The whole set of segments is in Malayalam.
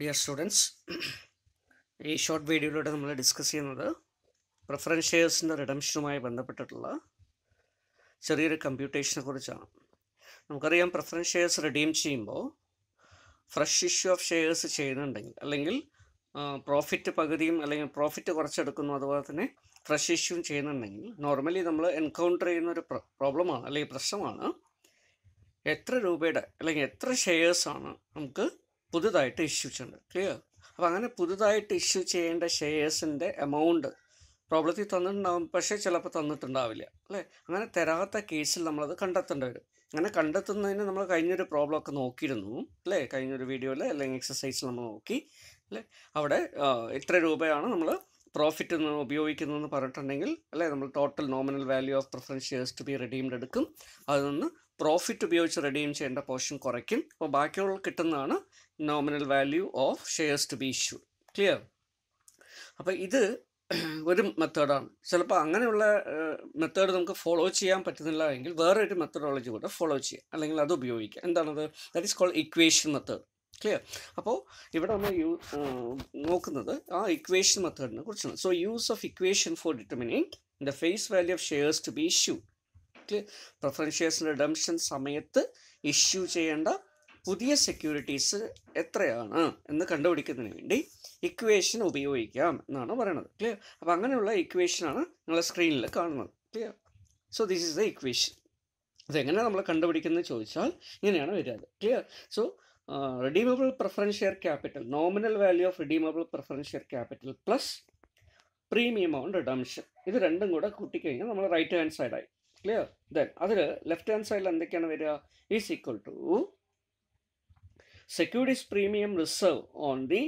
ഡിയർ സ്റ്റുഡൻസ് ഈ ഷോർട്ട് വീഡിയോയിലൂടെ നമ്മൾ ഡിസ്കസ് ചെയ്യുന്നത് പ്രിഫറൻസ് ഷെയർസിൻ്റെ റിഡംഷനുമായി ബന്ധപ്പെട്ടിട്ടുള്ള ചെറിയൊരു കമ്പ്യൂട്ടേഷനെ കുറിച്ചാണ് നമുക്കറിയാം പ്രിഫറൻസ് ഷെയർസ് റിഡീം ചെയ്യുമ്പോൾ ഫ്രഷ് ഇഷ്യൂ ഓഫ് ഷെയർസ് ചെയ്യുന്നുണ്ടെങ്കിൽ അല്ലെങ്കിൽ പ്രോഫിറ്റ് പകുതിയും അല്ലെങ്കിൽ പ്രോഫിറ്റ് കുറച്ചെടുക്കുന്നു അതുപോലെ തന്നെ ഫ്രഷ് ഇഷ്യൂ ചെയ്യുന്നുണ്ടെങ്കിൽ നോർമലി നമ്മൾ എൻകൗണ്ടർ ചെയ്യുന്ന ഒരു പ്രോബ്ലമാണ് അല്ലെങ്കിൽ പ്രശ്നമാണ് എത്ര രൂപയുടെ അല്ലെങ്കിൽ എത്ര ഷെയർസാണ് നമുക്ക് പുതുതായിട്ട് ഇഷ്യൂ ചെയ്യുന്നുണ്ട് ക്ലിയർ അപ്പോൾ അങ്ങനെ പുതുതായിട്ട് ഇഷ്യൂ ചെയ്യേണ്ട ഷെയർസിൻ്റെ എമൗണ്ട് പ്രോബ്ലത്തിൽ തന്നിട്ടുണ്ടാവും പക്ഷേ ചിലപ്പോൾ തന്നിട്ടുണ്ടാവില്ല അല്ലേ അങ്ങനെ തരാത്ത കേസിൽ നമ്മളത് കണ്ടെത്തേണ്ടി വരും അങ്ങനെ കണ്ടെത്തുന്നതിന് നമ്മൾ കഴിഞ്ഞൊരു പ്രോബ്ലമൊക്കെ നോക്കിയിരുന്നു അല്ലേ കഴിഞ്ഞൊരു വീഡിയോയിൽ അല്ലെങ്കിൽ എക്സസൈസിൽ നമ്മൾ നോക്കി അല്ലേ അവിടെ ഇത്ര രൂപയാണ് നമ്മൾ പ്രോഫിറ്റ് എന്ന് ഉപയോഗിക്കുന്നതെന്ന് പറഞ്ഞിട്ടുണ്ടെങ്കിൽ അല്ലേ നമ്മൾ total nominal value of preference shares to be redeemed എടുക്കും അതിൽ നിന്ന് പ്രോഫിറ്റ് ഉപയോഗിച്ച് റെഡീം ചെയ്യേണ്ട പോർഷൻ കുറയ്ക്കും അപ്പോൾ ബാക്കിയുള്ള കിട്ടുന്നതാണ് nominal value of shares to be issue clear അപ്പോൾ ഇത് ഒരു മെത്തേഡാണ് ചിലപ്പോൾ അങ്ങനെയുള്ള മെത്തേഡ് നമുക്ക് ഫോളോ ചെയ്യാൻ പറ്റുന്നില്ല എങ്കിൽ വേറൊരു മെത്തഡോളജി കൂടെ ഫോളോ ചെയ്യാം അല്ലെങ്കിൽ അത് ഉപയോഗിക്കുക എന്താണത് that is called equation method clear അപ്പോൾ ഇവിടെ നമ്മൾ യൂ നോക്കുന്നത് ആ ഇക്വേഷൻ മെത്തേഡിനെ കുറിച്ചാണ് so use of equation for determinate the face value of shares to be issue preference ഷെയർസിൻ്റെ റിഡംഷൻ സമയത്ത് ഇഷ്യൂ ചെയ്യേണ്ട പുതിയ സെക്യൂരിറ്റീസ് എത്രയാണ് എന്ന് കണ്ടുപിടിക്കുന്നതിന് വേണ്ടി ഇക്വേഷൻ ഉപയോഗിക്കാം എന്നാണ് പറയുന്നത് ക്ലിയർ അപ്പോൾ അങ്ങനെയുള്ള ഇക്വേഷനാണ് നിങ്ങൾ സ്ക്രീനിൽ കാണുന്നത് clear so this is the equation അതെങ്ങനെ നമ്മൾ കണ്ടുപിടിക്കുന്നത് ചോദിച്ചാൽ ഇങ്ങനെയാണ് വരുന്നത് clear so redeemable preference share capital nominal value of redeemable preference share capital plus premium on redemption ഇത് രണ്ടും കൂടെ കൂട്ടിക്കഴിഞ്ഞാൽ നമ്മൾ റൈറ്റ് ഹാൻഡ് സൈഡായി ക്ലിയർ ദെൻ അതിൽ ലെഫ്റ്റ് ഹാൻഡ് സൈഡിൽ എന്തൊക്കെയാണ് വരിക is equal to securities premium reserve on the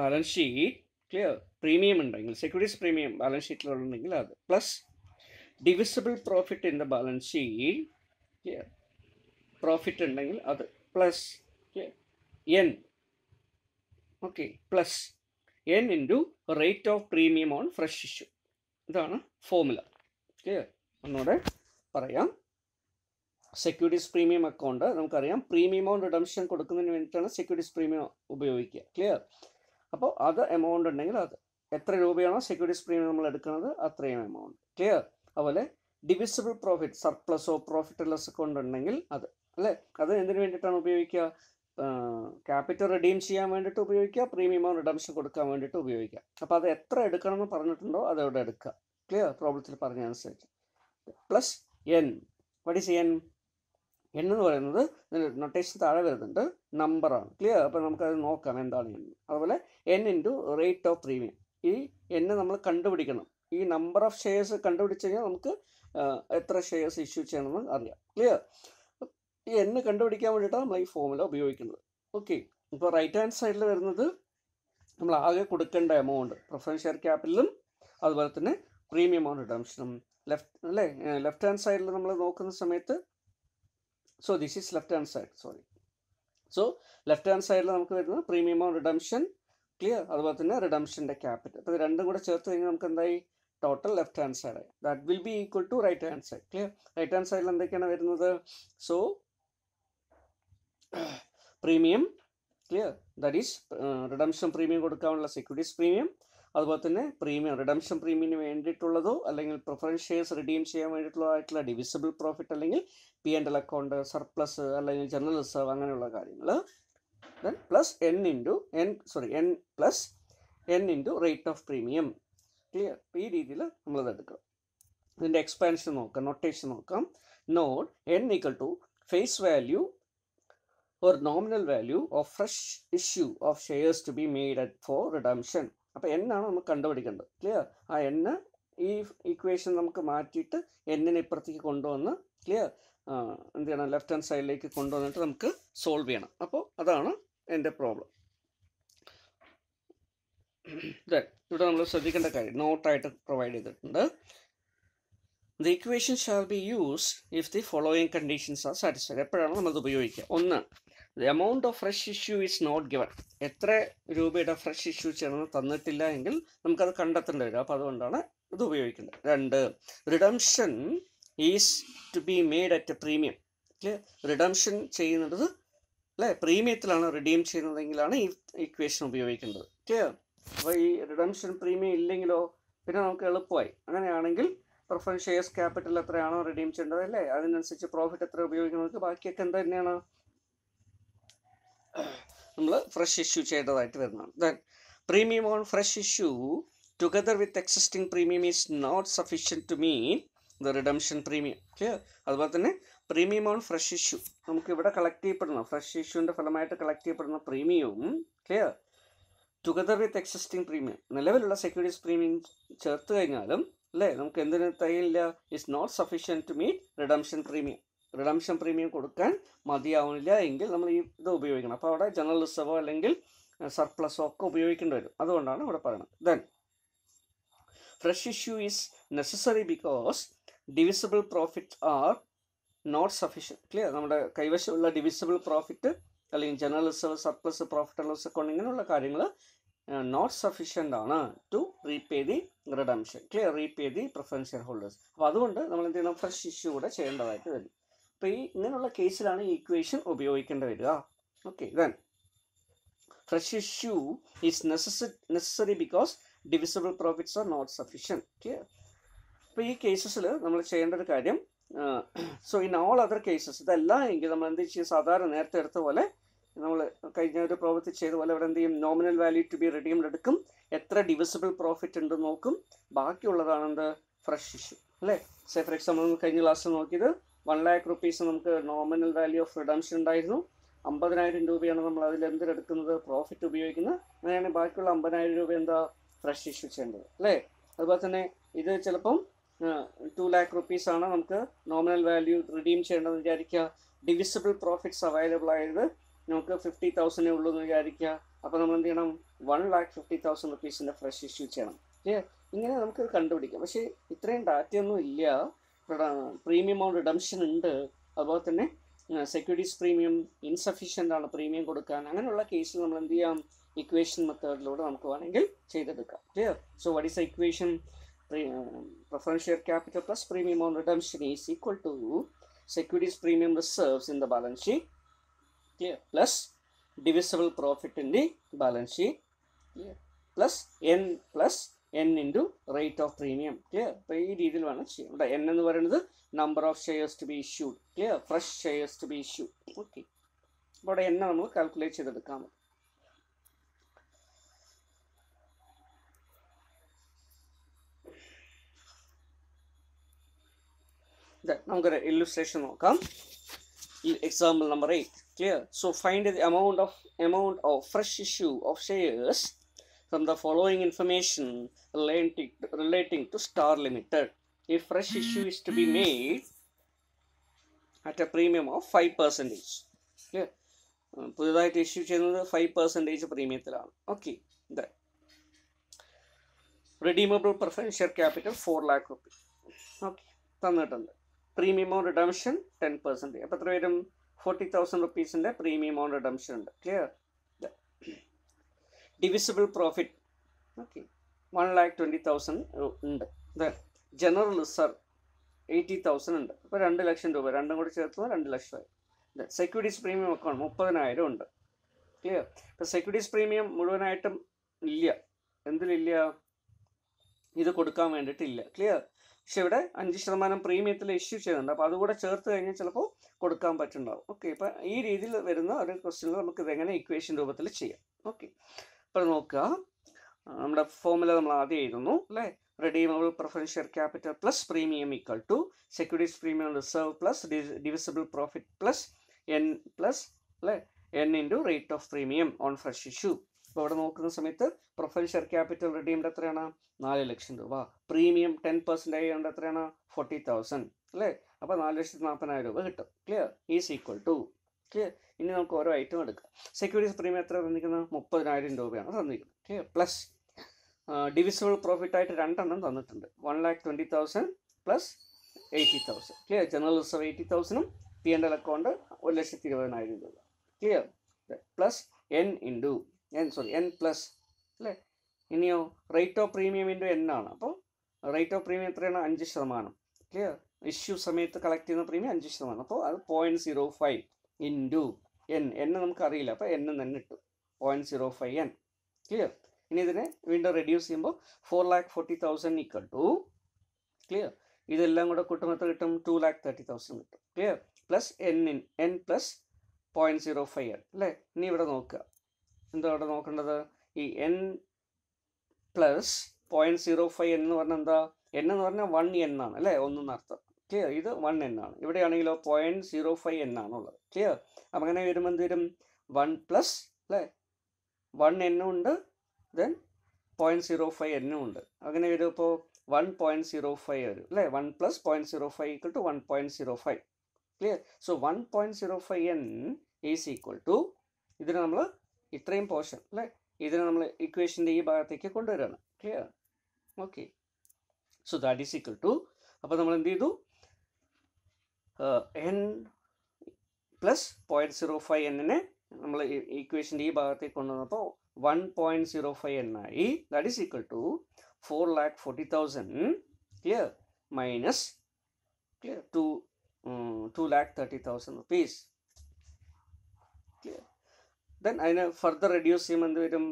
balance sheet clear premium ഉണ്ടെങ്കിൽ സെക്യൂരിറ്റീസ് പ്രീമിയം ബാലൻസ് ഷീറ്റിലുണ്ടെങ്കിൽ അത് plus divisible profit in the balance sheet clear profit ഉണ്ടെങ്കിൽ അത് plus clear n okay plus n into rate of premium on fresh issue ഇതാണ് ഫോമുല ക്ലിയർ ഒന്നുകൂടെ പറയാം സെക്യൂരിറ്റീസ് പ്രീമിയം അക്കൗണ്ട് നമുക്കറിയാം പ്രീമിയം ഓൺ റിഡംഷൻ കൊടുക്കുന്നതിന് വേണ്ടിയിട്ടാണ് സെക്യൂരിറ്റീസ് പ്രീമിയം ഉപയോഗിക്കുക ക്ലിയർ അപ്പോൾ അത് എമൗണ്ട് ഉണ്ടെങ്കിൽ അത് എത്ര രൂപയാണോ സെക്യൂരിറ്റീസ് പ്രീമിയം നമ്മൾ എടുക്കുന്നത് അത്രയും എമൗണ്ട് ക്ലിയർ അതുപോലെ ഡിവിസിബിൾ പ്രോഫിറ്റ് സർപ്ലസോ പ്രോഫിറ്റ് ലെസ് അക്കൗണ്ട് ഉണ്ടെങ്കിൽ അത് അല്ലേ അത് എന്തിനു വേണ്ടിയിട്ടാണ് ഉപയോഗിക്കുക ക്യാപിറ്റൽ റിഡീം ചെയ്യാൻ വേണ്ടിയിട്ട് ഉപയോഗിക്കുക പ്രീമിയം റിഡംഷൻ കൊടുക്കാൻ വേണ്ടിയിട്ട് ഉപയോഗിക്കുക അപ്പോൾ അത് എത്ര എടുക്കണമെന്ന് പറഞ്ഞിട്ടുണ്ടോ അതവിടെ എടുക്കുക ക്ലിയർ പ്രോബ്ലത്തിൽ പറഞ്ഞ അനുസരിച്ച് plus n what is n എണ്ണെന്ന് പറയുന്നത് നൊട്ടേഷൻ താഴെ വരുന്നുണ്ട് നമ്പറാണ് ക്ലിയർ അപ്പോൾ നമുക്കത് നോക്കാം എന്താണ് എന്ന് അതുപോലെ n into rate of premium ഈ എന്നെ നമ്മൾ കണ്ടുപിടിക്കണം ഈ നമ്പർ ഓഫ് ഷെയർസ് കണ്ടുപിടിച്ച് കഴിഞ്ഞാൽ നമുക്ക് എത്ര ഷെയർസ് ഇഷ്യൂ ചെയ്യണമെന്ന് അറിയാം ക്ലിയർ ഈ എന്നെ കണ്ടുപിടിക്കാൻ വേണ്ടിയിട്ടാണ് നമ്മൾ ഈ ഫോമുല ഉപയോഗിക്കുന്നത് ഓക്കെ ഇപ്പോൾ റൈറ്റ് ഹാൻഡ് സൈഡിൽ വരുന്നത് നമ്മൾ ആകെ കൊടുക്കേണ്ട എമൗണ്ട് പ്രിഫറൻസ് ഷെയർ ക്യാപിറ്റലും അതുപോലെ തന്നെ പ്രീമിയം എമൗണ്ട് റിഡംഷനും ലെഫ്റ്റ് അല്ലേ ലെഫ്റ്റ് ഹാൻഡ് സൈഡിൽ നമ്മൾ നോക്കുന്ന സമയത്ത് so this is left hand side sorry so left hand സൈഡിൽ നമുക്ക് വരുന്നത് പ്രീമിയം ഓഫ് റിഡംഷൻ ക്ലിയർ അതുപോലെ തന്നെ റിഡംഷൻ്റെ ക്യാപിറ്റൽ അപ്പോൾ ഇത് രണ്ടും കൂടെ ചേർത്ത് കഴിഞ്ഞാൽ നമുക്ക് എന്തായി ടോട്ടൽ ലെഫ്റ്റ് ഹാൻഡ് സൈഡ് ആയി that will be equal to right hand side clear right hand സൈഡിൽ എന്തൊക്കെയാണ് വരുന്നത് so premium clear that is redemption premium കൊടുക്കാനുള്ള സെക്യൂരിറ്റീസ് പ്രീമിയം അതുപോലെ തന്നെ പ്രീമിയം റിഡംഷൻ പ്രീമിയം വേണ്ടിയിട്ടുള്ളതോ അല്ലെങ്കിൽ പ്രിഫറൻസ് ഷെയർസ് റിഡീം ചെയ്യാൻ വേണ്ടിയിട്ടുള്ളതോ ആയിട്ടുള്ള ഡിവിസിബിൾ പ്രോഫിറ്റ് അല്ലെങ്കിൽ P and L account surplus അല്ലെങ്കിൽ ജനറൽ റിസർവ് അങ്ങനെയുള്ള കാര്യങ്ങൾ then plus n into n sorry N plus n into rate of premium clear ഈ രീതിയിൽ നമ്മളത് എടുക്കാം ഇതിൻ്റെ എക്സ്പാൻഷൻ നോക്കാം നൊട്ടേഷൻ നോക്കാം note n equal to face value or nominal value of fresh issue of shares to be made at for redemption അപ്പോൾ എന്നാണ് നമ്മൾ കണ്ടുപിടിക്കേണ്ടത് ക്ലിയർ ആ എണ്ണ ഈ ഇക്വേഷൻ നമുക്ക് മാറ്റിയിട്ട് എന്നിനെ ഇപ്പുറത്തേക്ക് കൊണ്ടുവന്ന് ക്ലിയർ എന്ത് ചെയ്യണം ലെഫ്റ്റ് ഹാൻഡ് സൈഡിലേക്ക് കൊണ്ടുവന്നിട്ട് നമുക്ക് സോൾവ് ചെയ്യണം അപ്പോൾ അതാണ് എൻ്റെ പ്രോബ്ലം ഇവിടെ നമ്മൾ ശ്രദ്ധിക്കേണ്ട കാര്യം നോട്ടായിട്ട് പ്രൊവൈഡ് ചെയ്തിട്ടുണ്ട് the equation shall be use if the following conditions are satisfied എപ്പോഴാണ് നമ്മളത് ഉപയോഗിക്കുക ഒന്ന് amount of fresh issue is not given എത്ര രൂപയുടെ ഫ്രഷ് ഇഷ്യൂ ചെയ്യണമെന്ന് തന്നിട്ടില്ല എങ്കിൽ നമുക്കത് കണ്ടെത്തേണ്ടി വരും അപ്പോൾ അതുകൊണ്ടാണ് ഇത് ഉപയോഗിക്കുന്നത് രണ്ട് redemption is to be made at a premium redemption ചെയ്യുന്നത് അല്ലേ പ്രീമിയത്തിലാണ് റിഡീം ചെയ്യുന്നതെങ്കിലാണ് ഈ ഇക്വേഷൻ ഉപയോഗിക്കേണ്ടത് ക്ലിയർ അപ്പോൾ ഈ റിഡംഷൻ പ്രീമിയം ഇല്ലെങ്കിലോ പിന്നെ നമുക്ക് എളുപ്പമായി അങ്ങനെയാണെങ്കിൽ പ്രിഫറൻസ് ഷെയർസ് ക്യാപിറ്റൽ എത്രയാണോ റിഡീം ചെയ്യേണ്ടത് അല്ലേ അതിനനുസരിച്ച് പ്രോഫിറ്റ് എത്ര ഉപയോഗിക്കുന്നത് ബാക്കിയൊക്കെ എന്ത് തന്നെയാണ് നമ്മൾ ഫ്രഷ് ഇഷ്യൂ ചെയ്യേണ്ടതായിട്ട് വരുന്നതാണ് then premium on fresh issue together with existing premium is not sufficient to mean the redemption premium clear അതുപോലെ തന്നെ പ്രീമിയം ഓൺ ഫ്രഷ് ഇഷ്യൂ നമുക്ക് ഇവിടെ കളക്ട് ചെയ്യപ്പെടുന്ന ഫ്രഷ് ഇഷ്യൂവിൻ്റെ ഫലമായിട്ട് കളക്ട് ചെയ്യപ്പെടുന്ന പ്രീമിയവും clear together with existing premium നിലവിലുള്ള സെക്യൂരിറ്റീസ് പ്രീമിയം ചേർത്ത് കഴിഞ്ഞാലും അല്ലേ നമുക്ക് എന്തിന് തയ്യില്ല is not sufficient to meet redemption premium redemption premium കൊടുക്കാൻ മതിയാവുന്നില്ല എങ്കിൽ നമ്മൾ ഈ ഇത് ഉപയോഗിക്കണം അപ്പോൾ അവിടെ ജനറൽ റിസർവോ അല്ലെങ്കിൽ സർപ്ലസോ ഒക്കെ ഉപയോഗിക്കേണ്ടി വരും അതുകൊണ്ടാണ് ഇവിടെ പറയുന്നത് then fresh issue is necessary because divisible profit are not sufficient clear നമ്മുടെ കൈവശമുള്ള ഡിവിസിബിൾ പ്രോഫിറ്റ് അല്ലെങ്കിൽ general reserve surplus profit a loss loss account ഇങ്ങനെയുള്ള കാര്യങ്ങൾ നോട്ട് സഫീഷ്യൻ്റ് ആണ് to repay the redemption clear repay the preferential holders അപ്പോൾ അതുകൊണ്ട് നമ്മൾ എന്ത് ചെയ്യണം ഫ്രഷ് ഇഷ്യൂ കൂടെ ചെയ്യേണ്ടതായിട്ട് വരും അപ്പോൾ ഈ ഇങ്ങനെയുള്ള കേസിലാണ് ഈ ഇക്വേഷൻ ഉപയോഗിക്കേണ്ടി വരിക okay then fresh issue is necessary necessary because divisible profits are not sufficient okay അപ്പോൾ ഈ കേസസിൽ നമ്മൾ ചെയ്യേണ്ട ഒരു കാര്യം so in all other cases ഇതല്ല എങ്കിൽ നമ്മൾ എന്ത് ചെയ്യും സാധാരണ നേരത്തെ എടുത്ത പോലെ നമ്മൾ കഴിഞ്ഞ ഒരു പ്രോഫിറ്റ് ചെയ്ത പോലെ ഇവിടെ എന്ത് ചെയ്യും nominal value to be redeemed എടുക്കും എത്ര ഡിവിസിബിൾ പ്രോഫിറ്റ് ഉണ്ട് നോക്കും ബാക്കിയുള്ളതാണെന്ത് ഫ്രഷ് ഇഷ്യൂ അല്ലേ സേ ഫോർ എക്സാമ്പിൾ കഴിഞ്ഞ ക്ലാസ്സിൽ നോക്കിയത് വൺ ലാക്ക് റുപ്പീസ് നമുക്ക് നോമിനൽ വാല്യൂ ഓഫ് റിഡംഷൻ ഉണ്ടായിരുന്നു അമ്പതിനായിരം രൂപയാണ് നമ്മൾ അതിൽ എന്തിനെടുക്കുന്നത് പ്രോഫിറ്റ് ഉപയോഗിക്കുന്നത് അങ്ങനെയാണ് ബാക്കിയുള്ള അമ്പതിനായിരം രൂപ എന്താ ഫ്രഷ് ഇഷ്യൂ ചെയ്യേണ്ടത് അല്ലേ അതുപോലെ തന്നെ ഇത് ചിലപ്പം ടു ലാക്ക് റുപ്പീസ് ആണ് നമുക്ക് നോമിനൽ വാല്യൂ റിഡീം ചെയ്യേണ്ടതെന്ന് വിചാരിക്കുക ഡിവിസിബിൾ പ്രോഫിറ്റ്സ് അവൈലബിൾ ആയത് നമുക്ക് ഫിഫ്റ്റി തൗസൻഡേ ഉള്ളൂ എന്ന് വിചാരിക്കുക അപ്പോൾ നമ്മൾ എന്ത് ചെയ്യണം വൺ ലാക്ക് ഫിഫ്റ്റി തൗസൻഡ് റുപ്പീസിൻ്റെ ഫ്രഷ് ഇഷ്യൂ ചെയ്യണം ഇങ്ങനെ നമുക്ക് കണ്ടുപിടിക്കാം പക്ഷേ ഇത്രയും ഡാറ്റയൊന്നും ഇല്ല പ്രീമിയം ഓൺ റിഡംഷൻ ഉണ്ട് അതുപോലെ തന്നെ സെക്യൂരിറ്റീസ് പ്രീമിയം ഇൻസഫീഷ്യൻ്റ് ആണ് പ്രീമിയം കൊടുക്കാൻ അങ്ങനെയുള്ള കേസിൽ നമ്മൾ എന്ത് ചെയ്യാം ഇക്വേഷൻ മെത്തേഡിലൂടെ നമുക്ക് വേണമെങ്കിൽ ചെയ്തെടുക്കാം clear so what is equation preference share capital plus premium on redemption is equal to securities premium reserves in the balance sheet clear plus divisible profit in the balance sheet clear plus n plus N into rate of premium clear അപ്പോൾ ഈ രീതിയിൽ വേണം ചെയ്യാം എൻ എന്ന് പറയുന്നത് number of shares to be issued clear fresh shares to be issued okay അപ്പോൾ അവിടെ എൻ നമ്മൾ കാൽക്കുലേറ്റ് ചെയ്തെടുക്കാം നമുക്കൊരു ഇല്ലുസ്ട്രേഷൻ നോക്കാം ഈ example number eight clear so find the amount of amount of fresh issue of shares from the following information relating, relating to Star Limited. A fresh issue is to be made at a premium of 5 percentage. Clear? പുതുതായിട്ട് ഇഷ്യൂ ചെയ്യുന്നത് ഫൈവ് പെർസെൻറ്റേജ് പ്രീമിയത്തിലാണ് ഓക്കെ ഇത് redeemable preferential capital four lakh rupee okay തന്നിട്ടുണ്ട് premium on redemption ten percentage അപ്പോൾ എത്ര വരും ഫോർട്ടി തൗസൻഡ് റുപ്പീസിൻ്റെ പ്രീമിയം ഓൺ റിഡംഷൻ ഉണ്ട് clear divisible profit okay one lakh twenty thousand ഉണ്ട് ജനറൽ റിസർവ് എയ്റ്റി തൗസൻഡ് ഉണ്ട് അപ്പോൾ രണ്ട് ലക്ഷം രൂപ രണ്ടും കൂടി ചേർത്തുമ്പോൾ രണ്ട് ലക്ഷം ലക്ഷമായി സെക്യൂരിറ്റീസ് പ്രീമിയം അക്കൗണ്ട് മുപ്പതിനായിരം ഉണ്ട് ക്ലിയർ ഇപ്പം സെക്യൂരിറ്റീസ് പ്രീമിയം മുഴുവനായിട്ടും ഇല്ല എന്തിലില്ല ഇത് കൊടുക്കാൻ വേണ്ടിയിട്ടില്ല ക്ലിയർ പക്ഷെ ഇവിടെ അഞ്ച് ശതമാനം പ്രീമിയത്തിൽ ഇഷ്യൂ ചെയ്യുന്നുണ്ട് അപ്പോൾ അതുകൂടെ ചേർത്ത് കഴിഞ്ഞാൽ ചിലപ്പോൾ കൊടുക്കാൻ പറ്റുന്നുണ്ടാവും ഓക്കെ ഇപ്പം ഈ രീതിയിൽ വരുന്ന ഒരു ക്വസ്റ്റ്യനിൽ നമുക്ക് ഇതെങ്ങനെ ഇക്വേഷൻ രൂപത്തിൽ ചെയ്യാം ഓക്കെ അപ്പോൾ നോക്കുക നമ്മുടെ ഫോമുല നമ്മൾ ആദ്യം എഴുതുന്നു അല്ലേ redeemable preferential capital plus premium equal to securities premium reserve plus divisible profit plus N plus അല്ലേ N into rate of premium on fresh issue അപ്പോൾ ഇവിടെ നോക്കുന്ന സമയത്ത് പ്രൊഫൻഷ്യൽ ക്യാപിറ്റൽ റെഡീംഡ് എത്രയാണ് നാല് ലക്ഷം രൂപ പ്രീമിയം ടെൻ പെർസെൻ്റ് കൊണ്ട് എത്രയാണ് ഫോർട്ടി തൗസൻഡ് അല്ലേ അപ്പോൾ നാല് ലക്ഷത്തി നാൽപ്പതിനായിരം രൂപ കിട്ടും clear is equal to okay ഇനി നമുക്ക് ഓരോ ഐറ്റം എടുക്കാം സെക്യൂരിറ്റീസ് പ്രീമിയം എത്ര തന്നിരിക്കുന്നത് മുപ്പതിനായിരം രൂപയാണ് തന്നിരിക്കുന്നത് ഓക്കെ പ്ലസ് ഡിവിസിബിൾ പ്രോഫിറ്റ് ആയിട്ട് രണ്ടെണ്ണം തന്നിട്ടുണ്ട് one lakh twenty thousand plus eighty thousand clear general reserve eighty തൗസൻഡും പി എൻ എൽ അക്കൗണ്ട് ഒരു ലക്ഷത്തി ഇരുപതിനായിരം രൂപ clear plus N into N sorry N plus അല്ലേ ഇനിയോ rate of premium into N ആണ് അപ്പോൾ റേറ്റ് ഓഫ് പ്രീമിയം എത്രയാണ് അഞ്ച് ശതമാനം ക്ലിയർ ഇഷ്യൂ സമയത്ത് കളക്ട് ചെയ്യുന്ന പ്രീമിയം അഞ്ച് ശതമാനം അപ്പോൾ അത് point zero five into N N നമുക്കറിയില്ല അപ്പോൾ എൻ തന്നെ ഇട്ടു point zero five N clear ഇനി ഇതിനെ വീണ്ടും റെഡ്യൂസ് ചെയ്യുമ്പോൾ four lakh forty thousand equal to clear ഇതെല്ലാം കൂടെ കൂട്ടുമ്പോൾ എത്ര കിട്ടും ടു ലാക്ക് തേർട്ടി തൗസൻഡ് കിട്ടും clear plus N in N plus point zero five N അല്ലേ ഇനി ഇവിടെ നോക്കുക എന്താ ഇവിടെ നോക്കേണ്ടത് ഈ N plus point zero five N എന്ന് പറഞ്ഞാൽ എന്താ എൻ എന്ന് പറഞ്ഞാൽ വൺ എൻ ആണ് അല്ലേ ഒന്നെന്ന് അർത്ഥം ക്ലിയർ ഇത് വൺ എന്നാണ് ഇവിടെയാണെങ്കിലോ പോയിൻറ്റ് സീറോ ഫൈവ് എന്നാണുള്ളത് ക്ലിയർ അപ്പം അങ്ങനെ വരുമ്പോൾ എന്ത് വരും വൺ പ്ലസ് അല്ലേ വൺ എന്നും ഉണ്ട് ദെൻ പോയിൻറ്റ് സീറോ ഫൈവ് എന്നും ഉണ്ട് അങ്ങനെ വരുമ്പോൾ വൺ പോയിൻറ്റ് സീറോ ഫൈവ് വരും അല്ലേ one plus point zero five equal to one point zero five clear so one point zero five N is equal to ഇതിന് നമ്മൾ ഇത്രയും പോർഷൻ അല്ലേ ഇതിനെ നമ്മൾ ഇക്വേഷൻ്റെ ഈ ഭാഗത്തേക്ക് കൊണ്ടുവരികയാണ് clear okay so that is equal to അപ്പോൾ നമ്മൾ എന്ത് ചെയ്തു N plus point zero five എന്നിനെ നമ്മൾ ഈക്വേഷൻ്റെ ഈ ഭാഗത്തേക്ക് കൊണ്ടുവന്നപ്പോൾ വൺ പോയിൻറ്റ് സീറോ ഫൈവ് എന്നായി that is equal to four lakh forty thousand clear minus clear two two lakh thirty thousand rupees clear then അതിനെ ഫർദർ റെഡ്യൂസ് ചെയ്യുമ്പോൾ എന്ത് വരും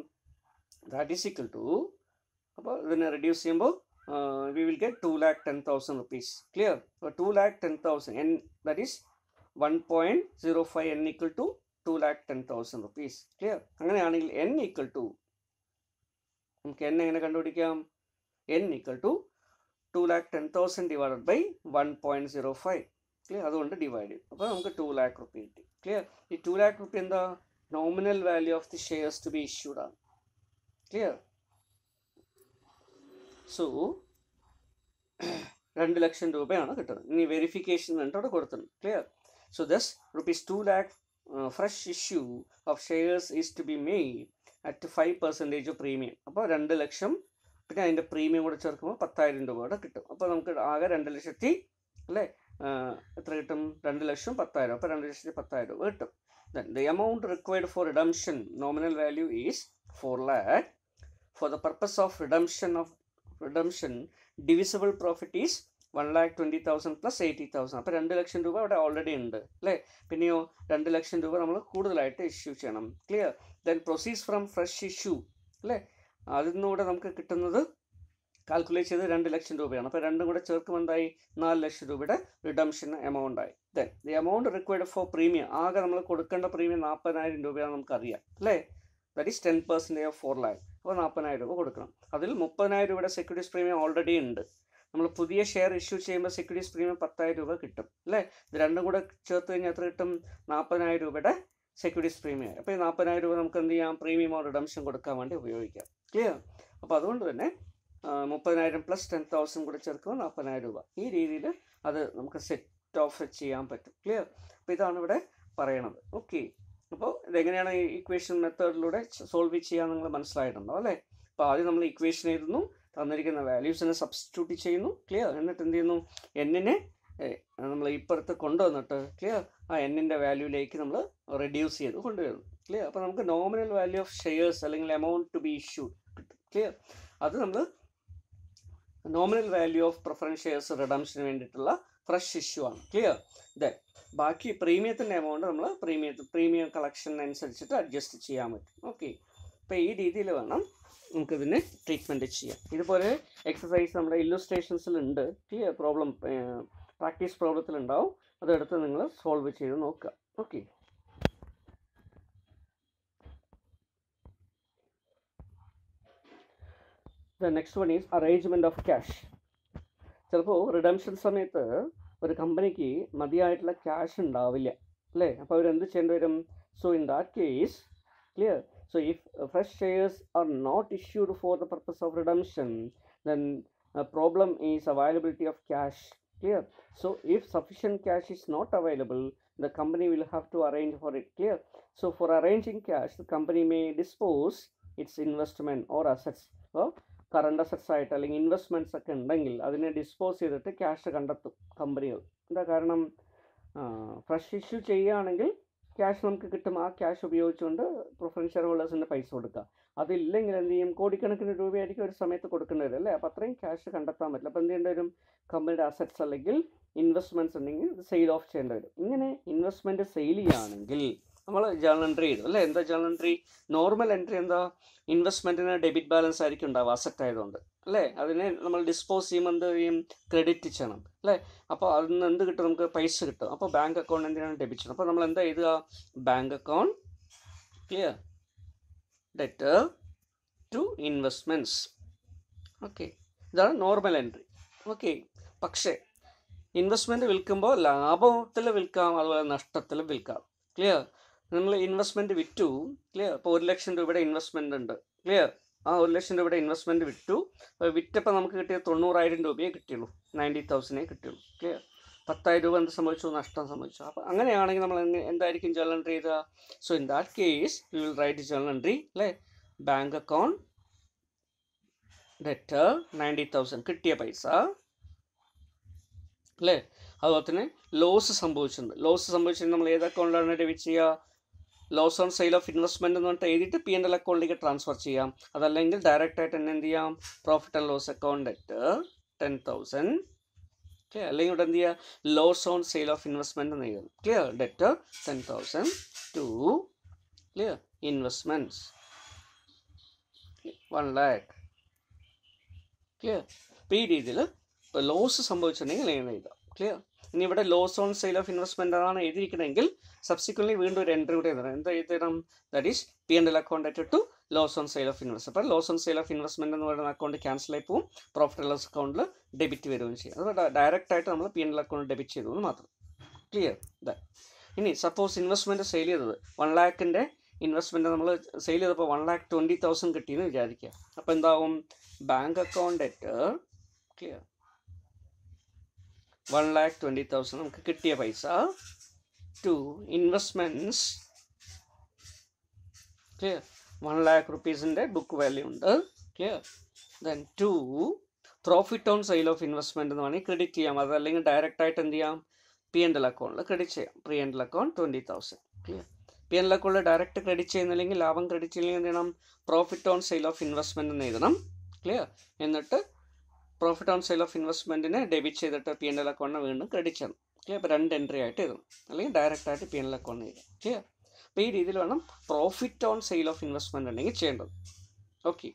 ദാറ്റ് ഈസ് ഈക്വൽ ടു അപ്പോൾ ഇതിനെ റെഡ്യൂസ് ചെയ്യുമ്പോൾ uh, we will get 2 lakh 10,000 rupees. Clear? So 2 lakh 10,000 and that is 1.05 n equal to 2 lakh 10,000 rupees. Clear? അങ്ങനെയാണെങ്കിൽ n equal to നമുക്ക് n എങ്ങനെ കണ്ടുപിടിക്കാം n equal to 2 lakh 10,000 divided by 1.05. Clear അതുകൊണ്ട് ഡിവൈഡ് ചെയ്യും അപ്പോൾ നമുക്ക് ടു ലാക്ക് റുപ്പി കിട്ടി ക്ലിയർ ഈ ടു ലാക്ക് റുപ്പി എന്താ nominal value of the shares to be issued ആണ് ക്ലിയർ സോ രണ്ട് ലക്ഷം രൂപയാണ് കിട്ടുന്നത് ഇനി വെരിഫിക്കേഷൻ വേണ്ടിട്ട് അവിടെ കൊടുത്തിട്ടുണ്ട് clear so thus rupees two lakh fresh issue of shares is to be made at five percentage premium അപ്പോൾ രണ്ട് ലക്ഷം പിന്നെ അതിൻ്റെ പ്രീമിയം കൂടെ ചേർക്കുമ്പോൾ പത്തായിരം രൂപ കൂടെ കിട്ടും അപ്പോൾ നമുക്ക് ആകെ രണ്ട് ലക്ഷത്തി അല്ലേ എത്ര കിട്ടും രണ്ട് ലക്ഷം പത്തായിരം അപ്പോൾ രണ്ട് ലക്ഷത്തി പത്തായിരം രൂപ കിട്ടും then the amount required for redemption nominal value is four lakh for the purpose of redemption of redemption divisible profit is one lakh twenty thousand plus eighty thousand അപ്പോൾ രണ്ട് ലക്ഷം രൂപ അവിടെ ഓൾറെഡി ഉണ്ട് അല്ലേ പിന്നെയോ രണ്ട് ലക്ഷം രൂപ നമ്മൾ കൂടുതലായിട്ട് ഇഷ്യൂ ചെയ്യണം clear then proceeds from fresh issue അല്ലേ അതിൽ നിന്നുകൂടെ നമുക്ക് കിട്ടുന്നത് കാൽക്കുലേറ്റ് ചെയ്ത് രണ്ട് ലക്ഷം രൂപയാണ് അപ്പോൾ രണ്ടും കൂടെ ചേർക്കുമ്പോൾ എന്തായി നാല് ലക്ഷം രൂപയുടെ റിഡംഷൻ എമൗണ്ട് ആയി then the amount required for premium ആകെ നമ്മൾ കൊടുക്കേണ്ട പ്രീമിയം നാൽപ്പതിനായിരം രൂപയാണ് നമുക്കറിയാം അല്ലേ that is ten percentage of four lakh അപ്പോൾ നാൽപ്പതിനായിരം രൂപ കൊടുക്കണം അതിൽ മുപ്പതിനായിരം രൂപയുടെ സെക്യൂരിറ്റീസ് പ്രീമിയം ഓൾറെഡി ഉണ്ട് നമ്മൾ പുതിയ ഷെയർ ഇഷ്യൂ ചെയ്യുമ്പോൾ സെക്യൂരിറ്റീസ് പ്രീമിയം പത്തായിരം രൂപ കിട്ടും അല്ലേ ഇത് രണ്ടും കൂടെ ചേർത്ത് കഴിഞ്ഞാൽ എത്ര കിട്ടും നാൽപ്പതിനായിരം രൂപയുടെ സെക്യൂരിറ്റീസ് പ്രീമിയം അപ്പോൾ ഈ നാൽപ്പതിനായിരം രൂപ നമുക്ക് എന്ത് ചെയ്യാം പ്രീമിയം ഓർ ഡംഷൻ കൊടുക്കാൻ വേണ്ടി ഉപയോഗിക്കാം ക്ലിയർ അപ്പോൾ അതുകൊണ്ട് തന്നെ മുപ്പതിനായിരം പ്ലസ് ടെൻ തൗസൻഡ് കൂടെ ചേർക്കുമ്പോൾ നാൽപ്പതിനായിരം രൂപ ഈ രീതിയിൽ അത് നമുക്ക് സെറ്റ് ഓഫ് ചെയ്യാൻ പറ്റും ക്ലിയർ അപ്പോൾ ഇതാണ് ഇവിടെ പറയണത് ഓക്കെ അപ്പോൾ ഇതെങ്ങനെയാണ് ഈ ഇക്വേഷൻ മെത്തേഡിലൂടെ സോൾവ് ചെയ്യാൻ നിങ്ങൾ മനസ്സിലായിട്ടുണ്ടോ അല്ലേ അപ്പോൾ ആദ്യം നമ്മൾ ഇക്വേഷൻ എഴുതുന്നു തന്നിരിക്കുന്ന വാല്യൂസിനെ സബ്സ്റ്റിറ്റ്യൂട്ട് ചെയ്യുന്നു ക്ലിയർ എന്നിട്ട് എന്ത് ചെയ്യുന്നു എന്നിനെ നമ്മൾ ഇപ്പുറത്ത് കൊണ്ടുവന്നിട്ട് ക്ലിയർ ആ എന്നിൻ്റെ വാല്യൂയിലേക്ക് നമ്മൾ റെഡ്യൂസ് ചെയ്ത് കൊണ്ടുവരുന്നു ക്ലിയർ അപ്പോൾ നമുക്ക് നോമിനൽ വാല്യൂ ഓഫ് ഷെയർസ് അല്ലെങ്കിൽ എമൗണ്ട് ടു ബി ഇഷ്യൂഡ് കിട്ടും ക്ലിയർ അത് നമ്മൾ nominal value of preference shares റിഡംഷന് വേണ്ടിയിട്ടുള്ള ഫ്രഷ് ഇഷ്യൂ ആണ് ക്ലിയർ ദെൻ ബാക്കി പ്രീമിയത്തിൻ്റെ എമൗണ്ട് നമ്മൾ പ്രീമിയ പ്രീമിയം കളക്ഷൻ അനുസരിച്ചിട്ട് അഡ്ജസ്റ്റ് ചെയ്യാൻ പറ്റും ഓക്കെ അപ്പോൾ ഈ രീതിയിൽ വേണം നമുക്കിതിന് ട്രീറ്റ്മെൻറ്റ് ചെയ്യാം ഇതുപോലെ എക്സസൈസ് നമ്മുടെ ഇല്ലുസ്ട്രേഷൻസിലുണ്ട് ഈ പ്രോബ്ലം പ്രാക്ടീസ് പ്രോബ്ലത്തിലുണ്ടാവും അതെടുത്ത് നിങ്ങൾ സോൾവ് ചെയ്ത് നോക്കുക okay the next one is arrangement of cash ചിലപ്പോൾ റിഡംഷൻ സമയത്ത് ഒരു കമ്പനിക്ക് മതിയായിട്ടുള്ള ക്യാഷ് ഉണ്ടാവില്ല അല്ലേ അപ്പോൾ അവരെന്ത് ചെയ്യേണ്ടി വരും so in that case clear so if fresh shares are not issued for the purpose of redemption then problem is availability of cash clear so if sufficient cash is not available the company will have to arrange for it clear so for arranging cash the company may dispose its investment or assets or current assets ആയിട്ട് അല്ലെങ്കിൽ ഇൻവെസ്റ്റ്മെൻറ്റ്സ് ഒക്കെ ഉണ്ടെങ്കിൽ അതിനെ ഡിസ്പോസ് ചെയ്തിട്ട് ക്യാഷ് കണ്ടെത്തും കമ്പനികൾ എന്താ കാരണം ഫ്രഷ് ഇഷ്യൂ ചെയ്യുകയാണെങ്കിൽ ക്യാഷ് നമുക്ക് കിട്ടും ആ ക്യാഷ് ഉപയോഗിച്ചുകൊണ്ട് പ്രിഫറൻസ് ഷെയർ ഹോൾഡേഴ്സിൻ്റെ പൈസ കൊടുക്കുക അതില്ലെങ്കിൽ എന്ത് ചെയ്യും കോടിക്കണക്കിന് രൂപയായിരിക്കും ഒരു സമയത്ത് കൊടുക്കേണ്ടി വരും അല്ലേ അപ്പോൾ അത്രയും ക്യാഷ് കണ്ടെത്താൻ പറ്റില്ല അപ്പോൾ എന്ത് ചെയ്യേണ്ടി വരും കമ്പനിയുടെ അസറ്റ്സ് അല്ലെങ്കിൽ ഇൻവെസ്റ്റ്മെൻറ്റ്സ് ഉണ്ടെങ്കിൽ സെയിൽ ഓഫ് ചെയ്യേണ്ടി വരും ഇങ്ങനെ ഇൻവെസ്റ്റ്മെൻറ്റ് സെയിൽ ചെയ്യുകയാണെങ്കിൽ നമ്മൾ ജേണൽ എൻട്രി ഇടും അല്ലേ എന്താ ജേണൽ എൻട്രി നോർമൽ എൻട്രി എന്താ ഇൻവെസ്റ്റ്മെൻറ്റിന് ഡെബിറ്റ് ബാലൻസ് ആയിരിക്കും ഉണ്ടാവുക അസെറ്റ് ആയതുകൊണ്ട് അല്ലേ അതിനെ നമ്മൾ ഡിസ്പോസ് ചെയ്യുമ്പോൾ എന്ത് ചെയ്യും ക്രെഡിറ്റ് ചെയ്യണം അല്ലേ അപ്പോൾ അതിൽ നിന്ന് എന്ത് കിട്ടും നമുക്ക് പൈസ കിട്ടും അപ്പോൾ ബാങ്ക് അക്കൗണ്ട് എന്തിനാണ് ഡെബിറ്റ് ചെയ്യണം അപ്പോൾ നമ്മൾ എന്താ എഴുതുക bank account clear debtor to investments okay ഇതാണ് നോർമൽ എൻട്രി ഓക്കെ പക്ഷേ ഇൻവെസ്റ്റ്മെൻറ്റ് വിൽക്കുമ്പോൾ ലാഭത്തിൽ വിൽക്കാം അതുപോലെ നഷ്ടത്തിൽ വിൽക്കാം ക്ലിയർ നമ്മൾ ഇൻവെസ്റ്റ്മെൻറ്റ് വിറ്റു ക്ലിയർ അപ്പോൾ ഒരു ലക്ഷം രൂപയുടെ ഇൻവെസ്റ്റ്മെൻറ്റ് ഉണ്ട് ക്ലിയർ ആ ഒരു ലക്ഷം രൂപയുടെ ഇൻവെസ്റ്റ്മെൻറ്റ് വിറ്റു വിറ്റപ്പോൾ നമുക്ക് കിട്ടിയ തൊണ്ണൂറായിരം രൂപയെ കിട്ടിയുള്ളൂ നയൻറ്റി തൗസൻഡേ കിട്ടിയുള്ളൂ ക്ലിയർ പത്തായിരം രൂപ എന്ത് സംഭവിച്ചു നഷ്ടം സംഭവിച്ചു അപ്പോൾ അങ്ങനെയാണെങ്കിൽ നമ്മൾ എന്തായിരിക്കും ജേണൽ എൻട്രി ചെയ്യുക so in that case you will write journal entry അല്ലേ bank account debt ninety thousand കിട്ടിയ പൈസ അല്ലേ അതുപോലെ തന്നെ ലോസ് സംഭവിച്ചിട്ടുണ്ട് ലോസ് സംഭവിച്ചിട്ടുണ്ടെങ്കിൽ നമ്മൾ ഏത് അക്കൗണ്ടിലാണ് ഡെബിറ്റ് ചെയ്യുക loss on sale of investment എന്ന് പറഞ്ഞിട്ട് എഴുതിയിട്ട് പി എൻ എൽ അക്കൗണ്ടിലേക്ക് ട്രാൻസ്ഫർ ചെയ്യാം അതല്ലെങ്കിൽ ഡയറക്റ്റ് ആയിട്ട് എന്നെ എന്ത് ചെയ്യാം profit and loss account at ten thousand okay അല്ലെങ്കിൽ ഇവിടെ എന്ത് ചെയ്യുക loss on sale of investment എന്ന് എഴുതും clear debt ten thousand to clear investments one lakh clear അപ്പോൾ ഈ രീതിയിൽ ലോസ് സംഭവിച്ചിട്ടുണ്ടെങ്കിൽ എങ്ങനെ എഴുതാം ക്ലിയർ ഇനി ഇവിടെ loss on sale of investment ആണ് എഴുതിയിരിക്കണമെങ്കിൽ സബ്സിക്വൻലി വീണ്ടും ഒരു എൻട്രി കൂടി എഴുതണം എന്ത് എഴുതണം that is P N L account to loss on sale of invest അപ്പോൾ loss on sale of investment എന്ന് പറയുന്ന അക്കൗണ്ട് ക്യാൻസൽ ആയി പോകും പ്രോഫിറ്റ് ലോസ് അക്കൗണ്ടിൽ ഡെബിറ്റ് വരികയും ചെയ്യും അത് ഡയറക്റ്റ് ആയിട്ട് നമ്മൾ P N L account debit ചെയ്തു എന്ന് മാത്രം ക്ലിയർ ദ ഇനി സപ്പോസ് ഇൻവെസ്റ്റ്മെന്റ് സെയിൽ ചെയ്തത് വൺ ലാക്കിൻ്റെ ഇൻവെസ്റ്റ്മെന്റ് നമ്മൾ സെയിൽ ചെയ്തപ്പോൾ വൺ ലാക്ക് ട്വൻറ്റി തൗസൻഡ് കിട്ടിയെന്ന് വിചാരിക്കുക അപ്പോൾ എന്താവും ബാങ്ക് അക്കൗണ്ട് ആയിട്ട് clear one lakh twenty thousand നമുക്ക് കിട്ടിയ പൈസ to investments clear 1 lakh rupees in the book value ഉണ്ട് clear then to profit on sale of investment എന്ന് വേണമെങ്കിൽ ക്രെഡിറ്റ് ചെയ്യാം അതല്ലെങ്കിൽ ഡയറക്റ്റ് ആയിട്ട് എന്ത് ചെയ്യാം പി എൻ എൽ അക്കൗണ്ടിൽ ക്രെഡിറ്റ് ചെയ്യാം P N L account twenty thousand clear P N L അക്കൗണ്ടിൽ ഡയറക്റ്റ് ക്രെഡിറ്റ് ചെയ്യുന്നില്ലെങ്കിൽ ലാഭം ക്രെഡിറ്റ് ചെയ്യുന്നില്ലെങ്കിൽ എന്ത് ചെയ്യണം profit on sale of investment എന്ന് എഴുതണം ക്ലിയർ എന്നിട്ട് പ്രോഫിറ്റ് ഓൺ സെയിൽ ഓഫ് ഇൻവെസ്റ്റ്മെൻറ്റിനെ ഡെബിറ്റ് ചെയ്തിട്ട് പി എൻ എൽ അക്കൗണ്ടിന് വീണ്ടും ക്രെഡിറ്റ് ചെയ്യണം ക്ലിയർ അപ്പോൾ രണ്ട് എൻട്രി ആയിട്ട് ഇടും അല്ലെങ്കിൽ ഡയറക്റ്റായിട്ട് പി എൻ എൽ അക്കൗണ്ട് എഴുതും ക്ലിയർ അപ്പോൾ ഈ രീതിയിൽ വേണം profit on sale of investment ഉണ്ടെങ്കിൽ ചെയ്യേണ്ടത് ഓക്കെ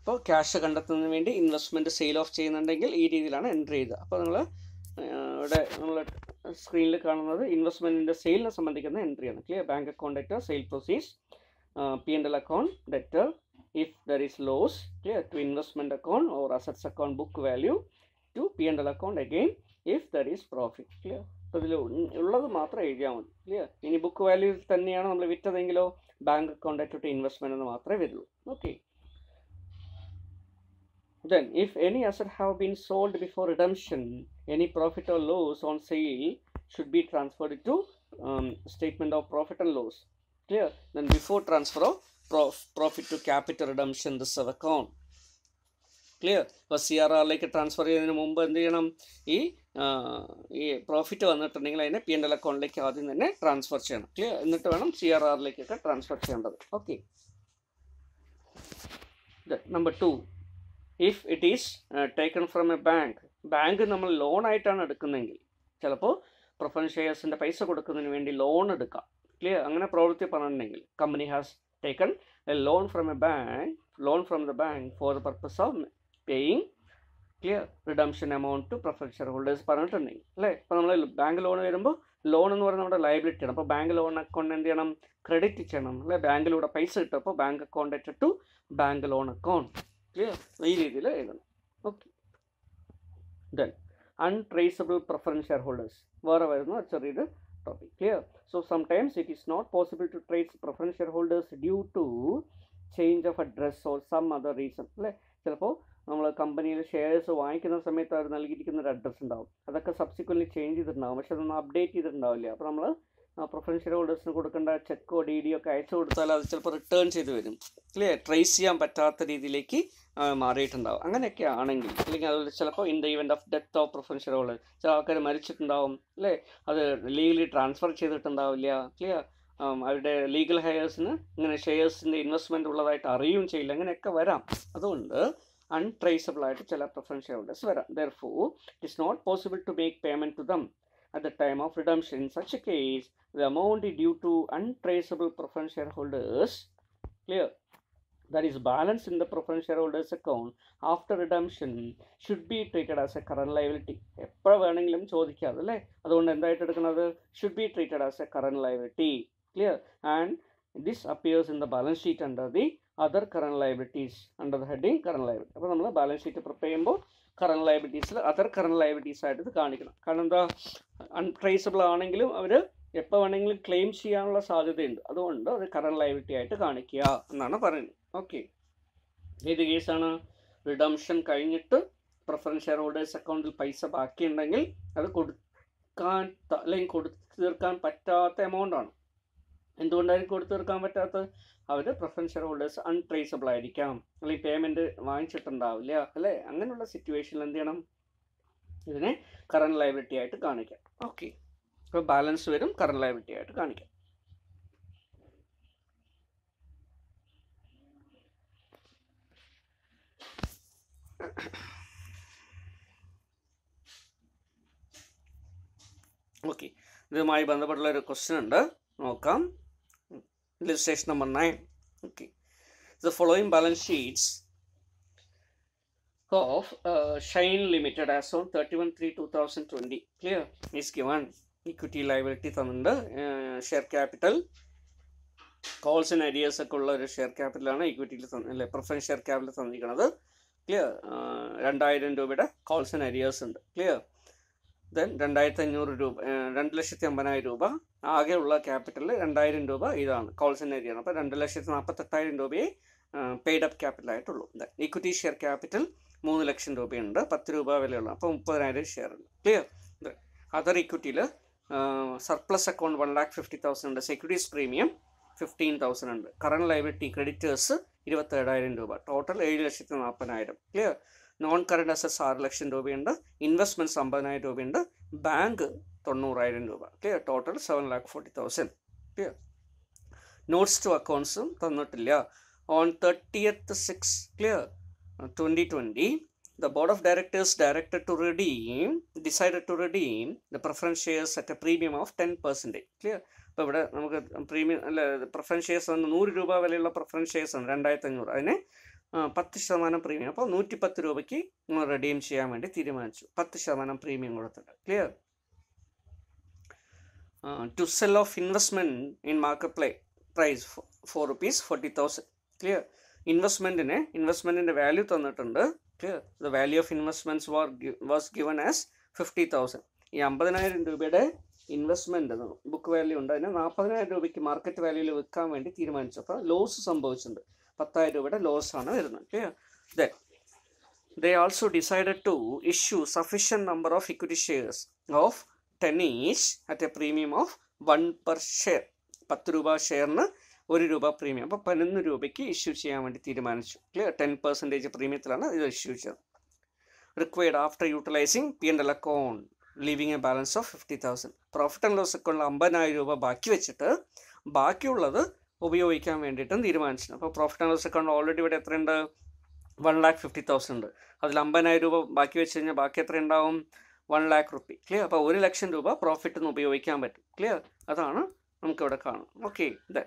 ഇപ്പോൾ ക്യാഷ് കണ്ടെത്തുന്നതിന് വേണ്ടി ഇൻവെസ്റ്റ്മെൻറ്റ് സെയിൽ ഓഫ് ചെയ്യുന്നുണ്ടെങ്കിൽ ഈ രീതിയിലാണ് എൻട്രി ചെയ്യുക അപ്പോൾ നിങ്ങൾ ഇവിടെ നമ്മൾ സ്ക്രീനിൽ കാണുന്നത് ഇൻവെസ്റ്റ്മെൻറ്റിൻ്റെ സെയിലിനെ സംബന്ധിക്കുന്ന എൻട്രിയാണ് clear bank account debtor sale proceeds P N L account debtor if there is loss clear to investment account or assets account book value to P and L account again if there is profit. Profit clear അപ്പോൾ book value is എഴുതിയാൽ മതി the ഇനി ബുക്ക് വാല്യൂ തന്നെയാണ് നമ്മൾ വിറ്റതെങ്കിലോ ബാങ്ക് അക്കൗണ്ട് to investment എന്ന് Then, if any asset have been sold before redemption, any profit or loss on sale should be transferred to um, statement of profit and loss. Clear? Then before transfer of prof profit to capital redemption reserve account. Clear ഇപ്പോൾ സി ആർ ആറിലേക്ക് ട്രാൻസ്ഫർ ചെയ്യുന്നതിന് മുമ്പ് എന്ത് ചെയ്യണം ഈ ഈ പ്രോഫിറ്റ് വന്നിട്ടുണ്ടെങ്കിൽ അതിനെ പി എൻ എൽ അക്കൗണ്ടിലേക്ക് ആദ്യം തന്നെ ട്രാൻസ്ഫർ ചെയ്യണം ക്ലിയർ എന്നിട്ട് വേണം സി ആർ ആറിലേക്കൊക്കെ ട്രാൻസ്ഫർ ചെയ്യേണ്ടത് okay number two if it is taken from a bank bank നമ്മൾ ലോണായിട്ടാണ് എടുക്കുന്നതെങ്കിൽ ചിലപ്പോൾ പ്രൊഫൻ ഷെയർസിൻ്റെ പൈസ കൊടുക്കുന്നതിന് വേണ്ടി ലോൺ എടുക്കാം ക്ലിയർ അങ്ങനെ പ്രവൃത്തി പറഞ്ഞിട്ടുണ്ടെങ്കിൽ company has taken a loan from a bank loan from the bank for the purpose of paying clear redemption amount to prefer share holders പറഞ്ഞിട്ടുണ്ടെങ്കിൽ അല്ലേ ഇപ്പോൾ നമ്മൾ ബാങ്ക് ലോൺ വരുമ്പോൾ ലോൺ എന്ന് പറയുന്നത് നമ്മുടെ ലയബിലിറ്റിയാണ് അപ്പോൾ ബാങ്ക് ലോൺ അക്കൗണ്ട് എന്ത് ചെയ്യണം ക്രെഡിറ്റ് ചെയ്യണം അല്ലേ ബാങ്കിലൂടെ പൈസ കിട്ടും അപ്പോൾ ബാങ്ക് അക്കൗണ്ട് ഇട്ട് to bank loan account clear ഈ രീതിയിൽ എഴുതണം okay then untraceable preference share holders വേറെ വരുന്ന ചെറിയത് topic clear so sometimes it is not possible to trace preference share holders due to change of address or some other reason അല്ലേ ചിലപ്പോൾ നമ്മൾ കമ്പനിയിൽ ഷെയർസ് വാങ്ങിക്കുന്ന സമയത്ത് അവർ നൽകിയിരിക്കുന്ന ഒരു അഡ്രസ്സ് ഉണ്ടാവും അതൊക്കെ സബ്സിക്വൻ്റ് ചേഞ്ച് ചെയ്തിട്ടുണ്ടാവും പക്ഷെ അതൊന്നും അപ്ഡേറ്റ് ചെയ്തിട്ടുണ്ടാവില്ല അപ്പോൾ നമ്മൾ പ്രൊഫഷണൽ ഷെയർ ഹോൾഡേഴ്സിന് കൊടുക്കേണ്ട ചെക്കോ ഡി ഡിയോ ഒക്കെ അയച്ചു കൊടുത്താൽ അത് ചിലപ്പോൾ റിട്ടേൺ ചെയ്ത് വരും അല്ലേ ട്രേസ് ചെയ്യാൻ പറ്റാത്ത രീതിയിലേക്ക് മാറിയിട്ടുണ്ടാവും അങ്ങനെയൊക്കെ ആണെങ്കിൽ അല്ലെങ്കിൽ അതുപോലെ ചിലപ്പോൾ in the event of death of professional share holders ചില ആൾക്കാർ മരിച്ചിട്ടുണ്ടാവും അല്ലേ അത് ലീഗലി ട്രാൻസ്ഫർ ചെയ്തിട്ടുണ്ടാവില്ല ക്ലിയർ അവരുടെ ലീഗൽ ഹയേഴ്സിന് ഇങ്ങനെ ഷെയർസിൻ്റെ ഇൻവെസ്റ്റ്മെൻറ്റ് ഉള്ളതായിട്ട് അറിയുകയും ചെയ്യില്ല അങ്ങനെയൊക്കെ വരാം അതുകൊണ്ട് untraceable ആയിട്ട് ചില preference shareholders therefore it is not possible to make payment to them at the time of redemption in such a case the amount due to untraceable preference shareholders clear that is balance in the preference shareholders account after redemption should be treated as a current liability എപ്പോൾ വേണമെങ്കിലും ചോദിക്കാം അല്ലേ അതുകൊണ്ട് എന്തായിട്ട് എടുക്കുന്നത് should be treated as a current liability clear and this appears in the balance sheet under the other current liabilities under the heading current liability അപ്പോൾ നമ്മൾ ബാലൻസ് ഷീറ്റ് പ്രിപ്പയർ ചെയ്യുമ്പോൾ കറണ്ട് ലയബിലിറ്റീസിൽ അതർ കറണ്ട് ലയബിലിറ്റീസ് ആയിട്ട് ഇത് കാണിക്കണം കാരണം എന്താ അൺട്രേസബിൾ ആണെങ്കിലും അവർ എപ്പോൾ വേണമെങ്കിലും ക്ലെയിം ചെയ്യാനുള്ള സാധ്യതയുണ്ട് അതുകൊണ്ട് അത് കറണ്ട് ലയബിലിറ്റി ആയിട്ട് കാണിക്കുക എന്നാണ് പറയുന്നത് ഓക്കെ ഏത് കേസാണ് റിഡംഷൻ കഴിഞ്ഞിട്ട് പ്രിഫറൻസ് ഷെയർ ഹോൾഡേഴ്സ് അക്കൗണ്ടിൽ പൈസ ബാക്കിയുണ്ടെങ്കിൽ അത് കൊടുക്കാൻ അല്ലെങ്കിൽ കൊടുത്തു തീർക്കാൻ പറ്റാത്ത എമൗണ്ടാണ് എന്തുകൊണ്ടായിരിക്കും കൊടുത്തു തീർക്കാൻ പറ്റാത്തത് അവർ പ്രഫറൻസ് ഷെയർ ഹോൾഡേഴ്സ് അൺട്രേസബിൾ ആയിരിക്കാം അല്ലെങ്കിൽ പേയ്മെൻറ്റ് വാങ്ങിച്ചിട്ടുണ്ടാവില്ല അല്ലേ അങ്ങനെയുള്ള സിറ്റുവേഷനിൽ എന്ത് ചെയ്യണം ഇതിനെ കറണ്ട് ലയബിലിറ്റി ആയിട്ട് കാണിക്കാം ഓക്കെ അപ്പോൾ ബാലൻസ് വരും കറണ്ട് ലയബിലിറ്റി ആയിട്ട് കാണിക്കാം ഓക്കെ ഇതുമായി ബന്ധപ്പെട്ടുള്ള ഒരു ക്വസ്റ്റ്യൻ ഉണ്ട് നോക്കാം illustration number 9 okay the following balance sheets of uh, Shine Limited as on 31 3 2020 clear is given equity liability തന്നിട്ടുണ്ട് share capital calls and ideas ഒക്കെ ഉള്ള ഒരു ഷെയർ ക്യാപിറ്റലാണ് ഇക്വിറ്റിയിൽ അല്ലെ പ്രിഫറൻസ് ഷെയർ ക്യാപിറ്റൽ തന്നിരിക്കുന്നത് ക്ലിയർ uh, രണ്ടായിരം രൂപയുടെ കോൾസ് ആൻഡ് ഐഡിയാസ് ഉണ്ട് ക്ലിയർ ദെൻ രണ്ടായിരത്തി അഞ്ഞൂറ് രൂപ രണ്ട് ലക്ഷത്തി അമ്പതിനായിരം രൂപ ആകെയുള്ള ക്യാപിറ്റൽ രണ്ടായിരം രൂപ ഇതാണ് ഏരിയയാണ് അപ്പോൾ രണ്ട് ലക്ഷത്തി നാൽപ്പത്തെട്ടായിരം രൂപയെ പെയ്ഡ് അപ്പ് ക്യാപിറ്റൽ ആയിട്ടുള്ളൂ ദെൻ ഇക്വിറ്റി ഷെയർ ക്യാപിറ്റൽ മൂന്ന് ലക്ഷം രൂപയുണ്ട് പത്ത് രൂപ വിലയുള്ള അപ്പോൾ മുപ്പതിനായിരം ഷെയർ ഉണ്ട് ക്ലിയർ അതർ ഇക്വിറ്റിയിൽ surplus account one lakh fifty thousand ഉണ്ട് സെക്യൂരിറ്റീസ് പ്രീമിയം ഫിഫ്റ്റീൻ തൗസൻഡ് ഉണ്ട് കറണ്ട് ലൈബിലിറ്റി ക്രെഡിറ്റേഴ്സ് ഇരുപത്തേഴായിരം രൂപ ടോട്ടൽ ഏഴ് ലക്ഷത്തി നാൽപ്പതിനായിരം ക്ലിയർ നോൺ കറണ്ട് അസറ്റ്സ് ആറ് ലക്ഷം രൂപയുണ്ട് ഇൻവെസ്റ്റ്മെൻറ്റ്സ് അമ്പതിനായിരം രൂപയുണ്ട് ബാങ്ക് തൊണ്ണൂറായിരം രൂപ clear total seven lakh forty thousand clear notes to അക്കൗണ്ട്സും തന്നിട്ടില്ല on thirtieth six clear twenty twenty the board of directors directed to redeem decide to redeem the preference shares at a premium of ten percentage clear അപ്പോൾ ഇവിടെ നമുക്ക് പ്രീമിയം അല്ല പ്രിഫറൻസ് ഷെയർസ് ആണ് നൂറ് രൂപ വിലയുള്ള പ്രിഫറൻസ് ഷെയർസ് ആണ് രണ്ടായിരത്തി അഞ്ഞൂറ് അതിനെ പത്ത് ശതമാനം പ്രീമിയം അപ്പോൾ നൂറ്റി പത്ത് രൂപയ്ക്ക് റെഡീം ചെയ്യാൻ വേണ്ടി തീരുമാനിച്ചു പത്ത് ശതമാനം പ്രീമിയം കൊടുത്തിട്ട് clear to sell of investment in market play price for rupees forty thousand clear ഇൻവെസ്റ്റ്മെൻറ്റിന് ഇൻവെസ്റ്റ്മെൻറ്റിൻ്റെ വാല്യൂ തന്നിട്ടുണ്ട് clear the value of investments were was given as fifty thousand ഈ അമ്പതിനായിരം രൂപയുടെ ഇൻവെസ്റ്റ്മെൻറ്റ് ബുക്ക് വാല്യൂ ഉണ്ട് അതിന് നാൽപ്പതിനായിരം രൂപയ്ക്ക് മാർക്കറ്റ് വാല്യൂവിൽ വിൽക്കാൻ വേണ്ടി തീരുമാനിച്ചു അപ്പോൾ ലോസ് സംഭവിച്ചിട്ടുണ്ട് പത്തായിരം രൂപയുടെ ലോസാണ് വരുന്നത് okay then they also decided to issue sufficient number of equity shares of ten each at a premium of one per share പത്ത് രൂപ ഷെയറിന് ഒരു രൂപ പ്രീമിയം അപ്പോൾ പതിനൊന്ന് രൂപയ്ക്ക് ഇഷ്യൂ ചെയ്യാൻ വേണ്ടി തീരുമാനിച്ചു ക്ലിയർ ടെൻ പെർസെൻറ്റേജ് പ്രീമിയത്തിലാണ് ഇത് ഇഷ്യൂ ചെയ്തത് required after utilising P N L account leaving a balance of fifty thousand profit and loss അക്കൗണ്ടിൽ അമ്പതിനായിരം രൂപ ബാക്കി വെച്ചിട്ട് ബാക്കിയുള്ളത് ഉപയോഗിക്കാൻ വേണ്ടിയിട്ടും തീരുമാനിച്ചു അപ്പോൾ profit and loss account already ഇവിടെ എത്രയുണ്ട് വൺ ലാക്ക് ഫിഫ്റ്റി തൗസൻഡ് ഉണ്ട് അതിൽ അമ്പതിനായിരം രൂപ ബാക്കി വെച്ച് കഴിഞ്ഞാൽ ബാക്കി എത്ര ഉണ്ടാവും വൺ ലാക്ക് റുപ്പി ക്ലിയർ അപ്പോൾ ഒരു ലക്ഷം രൂപ പ്രോഫിറ്റ് നിന്ന് ഉപയോഗിക്കാൻ പറ്റും ക്ലിയർ അതാണ് നമുക്കിവിടെ കാണാം okay then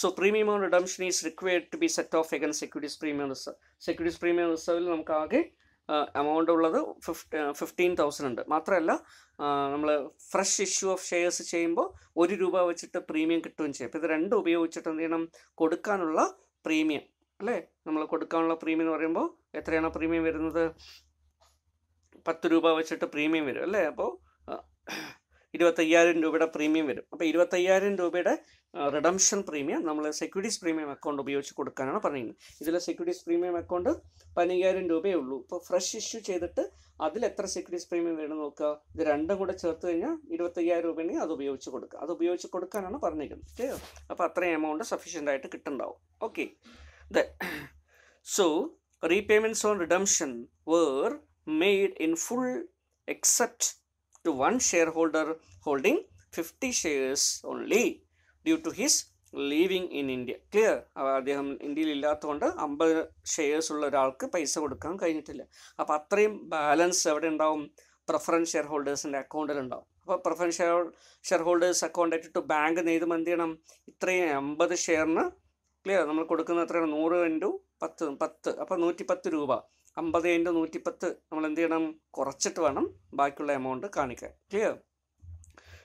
so premium redemption is required to be set off again securities premium reserve securities premium റിസർവിൽ നമുക്ക് ആകെ എമൗണ്ട് ഉള്ളത് ഫിഫ്റ്റി ഫിഫ്റ്റീൻ തൗസൻഡ് ഉണ്ട് മാത്രമല്ല നമ്മൾ ഫ്രഷ് ഇഷ്യൂ ഓഫ് ഷെയർസ് ചെയ്യുമ്പോൾ ഒരു രൂപ വെച്ചിട്ട് പ്രീമിയം കിട്ടുകയും ചെയ്യും അപ്പോൾ ഇത് രണ്ടും ഉപയോഗിച്ചിട്ട് എന്ത് ചെയ്യണം കൊടുക്കാനുള്ള പ്രീമിയം അല്ലേ നമ്മൾ കൊടുക്കാനുള്ള പ്രീമിയം എന്ന് പറയുമ്പോൾ എത്രയാണ് പ്രീമിയം വരുന്നത് പത്ത് രൂപ വെച്ചിട്ട് പ്രീമിയം വരും അല്ലേ അപ്പോൾ ഇരുപത്തയ്യായിരം രൂപയുടെ പ്രീമിയം വരും അപ്പോൾ ഇരുപത്തയ്യായിരം രൂപയുടെ റിഡംഷൻ പ്രീമിയം നമ്മൾ സെക്യൂരിറ്റീസ് പ്രീമിയം അക്കൗണ്ട് ഉപയോഗിച്ച് കൊടുക്കാനാണ് പറയുന്നത് ഇതിൽ സെക്യൂരിറ്റീസ് പ്രീമിയം അക്കൗണ്ട് പതിനയ്യായിരം രൂപയേ ഉള്ളൂ ഇപ്പോൾ ഫ്രഷ് ഇഷ്യൂ ചെയ്തിട്ട് അതിൽ എത്ര സെക്യൂരിറ്റീസ് പ്രീമിയം വേണം നോക്കുക ഇത് രണ്ടും കൂടെ ചേർത്ത് കഴിഞ്ഞാൽ ഇരുപത്തയ്യായിരം രൂപയാണ് അത് ഉപയോഗിച്ച് കൊടുക്കുക അത് ഉപയോഗിച്ച് കൊടുക്കാനാണ് പറഞ്ഞിരിക്കുന്നത് ഓക്കെ അപ്പോൾ അത്രയും എമൗണ്ട് സഫീഷ്യൻ്റ് ആയിട്ട് കിട്ടുന്നുണ്ടാവും okay the so repayments on redemption were made in full except to one shareholder holding 50 shares only due to his leaving in India clear അദ്ദേഹം ഇന്ത്യയിൽ ഇല്ലാത്തതുകൊണ്ട് അമ്പത് ഷെയർസ് ഉള്ള ഒരാൾക്ക് പൈസ കൊടുക്കാൻ കഴിഞ്ഞിട്ടില്ല അപ്പോൾ അത്രയും ബാലൻസ് എവിടെ ഉണ്ടാവും പ്രിഫറൻസ് ഷെയർ ഹോൾഡേഴ്സിൻ്റെ അക്കൗണ്ടിൽ ഉണ്ടാവും അപ്പോൾ preference share share holders account ഇട്ടിട്ട് ബാങ്ക് നെയ്തുമ്പോൾ എന്ത് ചെയ്യണം ഇത്രയും അമ്പത് ഷെയറിന് ക്ലിയർ നമ്മൾ കൊടുക്കുന്ന എത്രയാണ് നൂറ് ഇൻറ്റു പത്ത് പത്ത് അപ്പോൾ നൂറ്റിപ്പത്ത് രൂപ അമ്പത് ഇൻറ്റു നൂറ്റിപ്പത്ത് നമ്മൾ എന്ത് ചെയ്യണം കുറച്ചിട്ട് വേണം ബാക്കിയുള്ള എമൗണ്ട് കാണിക്കാൻ clear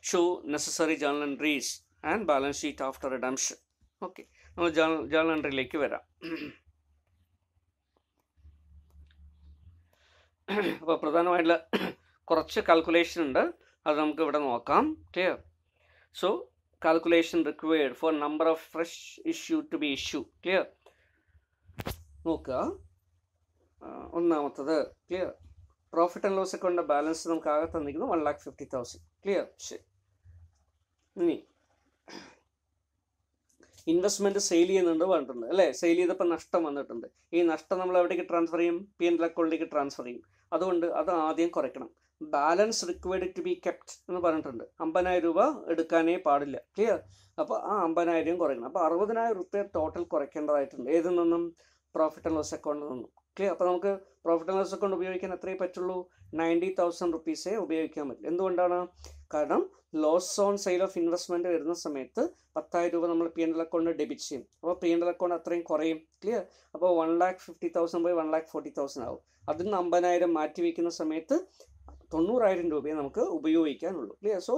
show necessary journal entries and balance sheet after redemption okay നമ്മൾ ജേണൽ ജേണൽ എൻട്രിയിലേക്ക് വരാം അപ്പോൾ പ്രധാനമായിട്ടുള്ള കുറച്ച് കാൽക്കുലേഷൻ ഉണ്ട് അത് നമുക്ക് ഇവിടെ നോക്കാം clear so calculation required for number of fresh issue to be issue clear നോക്കുക ഒന്നാമത്തത് ക്ലിയർ പ്രോഫിറ്റ് ആൻഡ് ലോസ് അക്കൗണ്ടിൻ്റെ ബാലൻസ് നമുക്ക് ആകെ തന്നിരിക്കുന്നു one lakh fifty thousand clear ശരി ഇനി ഇൻവെസ്റ്റ്മെൻറ്റ് സെയിൽ ചെയ്യുന്നുണ്ട് പറഞ്ഞിട്ടുണ്ട് അല്ലേ സെയിൽ ചെയ്തപ്പോൾ നഷ്ടം വന്നിട്ടുണ്ട് ഈ നഷ്ടം നമ്മൾ എവിടേക്ക് ട്രാൻസ്ഫർ ചെയ്യും പി എൻ അക്കൗണ്ടിലേക്ക് ട്രാൻസ്ഫർ ചെയ്യും അതുകൊണ്ട് അത് ആദ്യം കുറയ്ക്കണം balance required to be kept എന്ന് പറഞ്ഞിട്ടുണ്ട് അമ്പതിനായിരം രൂപ എടുക്കാനേ പാടില്ല ക്ലിയർ അപ്പോൾ ആ അമ്പതിനായിരം കുറയ്ക്കണം അപ്പോൾ അറുപതിനായിരം റുപ്യ ടോട്ടൽ കുറയ്ക്കേണ്ടതായിട്ടുണ്ട് ഏതിൽ നിന്നും പ്രോഫിറ്റ് ആൻഡ് ലോസ് അക്കൗണ്ടിൽ നിന്നും ക്ലിയർ അപ്പോൾ നമുക്ക് പ്രോഫിറ്റ് ആൻഡ് ലോസ് അക്കൗണ്ട് ഉപയോഗിക്കാൻ എത്രയേ പറ്റുള്ളൂ നയൻറ്റി തൗസൻഡ് റുപ്പീസേ ഉപയോഗിക്കാൻ പറ്റും എന്തുകൊണ്ടാണ് കാരണം loss on sale of investment വരുന്ന സമയത്ത് പത്തായിരം രൂപ നമ്മൾ P N L account debit ചെയ്യും അപ്പോൾ പി എൻ എൽ അക്കൗണ്ട് അത്രയും കുറയും ക്ലിയർ അപ്പോൾ വൺ ലാക്ക് ഫിഫ്റ്റി തൗസൻഡ് പോയി വൺ ലാക്ക് ഫോർട്ടി തൗസൻഡ് ആവും അതിൽ നിന്ന് അമ്പതിനായിരം മാറ്റി വയ്ക്കുന്ന സമയത്ത് തൊണ്ണൂറായിരം രൂപയെ നമുക്ക് ഉപയോഗിക്കാനുള്ളൂ clear so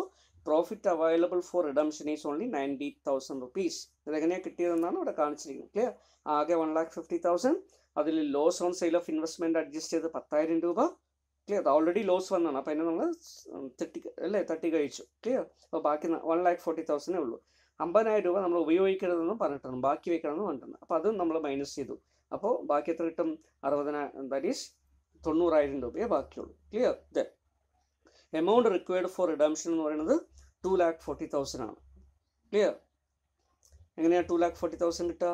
profit available for redemption is only ninety thousand rupees ഇതെങ്ങനെയാണ് കിട്ടിയതെന്നാണ് ഇവിടെ കാണിച്ചിരിക്കുന്നത് ക്ലിയർ ആകെ വൺ ലാക്ക് ഫിഫ്റ്റി തൗസൻഡ് അതിൽ loss on sale of investment adjust ചെയ്ത് പത്തായിരം രൂപ ക്ലിയർ അത് ഓൾറെഡി ലോസ് വന്നാണ് അപ്പോൾ അതിനെ നമ്മൾ തട്ടി അല്ലേ തട്ടി കഴിച്ചു ക്ലിയർ അപ്പോൾ ബാക്കി വൺ ലാക്ക് ഫോർട്ടി തൗസൻഡേ ഉള്ളൂ അമ്പതിനായിരം രൂപ നമ്മൾ ഉപയോഗിക്കരുതെന്നും പറഞ്ഞിട്ടാണ് ബാക്കി വെക്കണമെന്ന് പറഞ്ഞിട്ടുണ്ട് അപ്പോൾ അതും നമ്മൾ മൈനസ് ചെയ്തു അപ്പോൾ ബാക്കി എത്ര കിട്ടും അറുപതിനായിരം ദാറ്റ് ഈസ് തൊണ്ണൂറായിരം രൂപയെ ബാക്കിയുള്ളൂ clear the amount required for redemption എന്ന് പറയുന്നത് ടു ലാക്ക് ഫോർട്ടി തൗസൻഡ് ആണ് ക്ലിയർ എങ്ങനെയാണ് ടു ലാക്ക് ഫോർട്ടി തൗസൻഡ് കിട്ടുക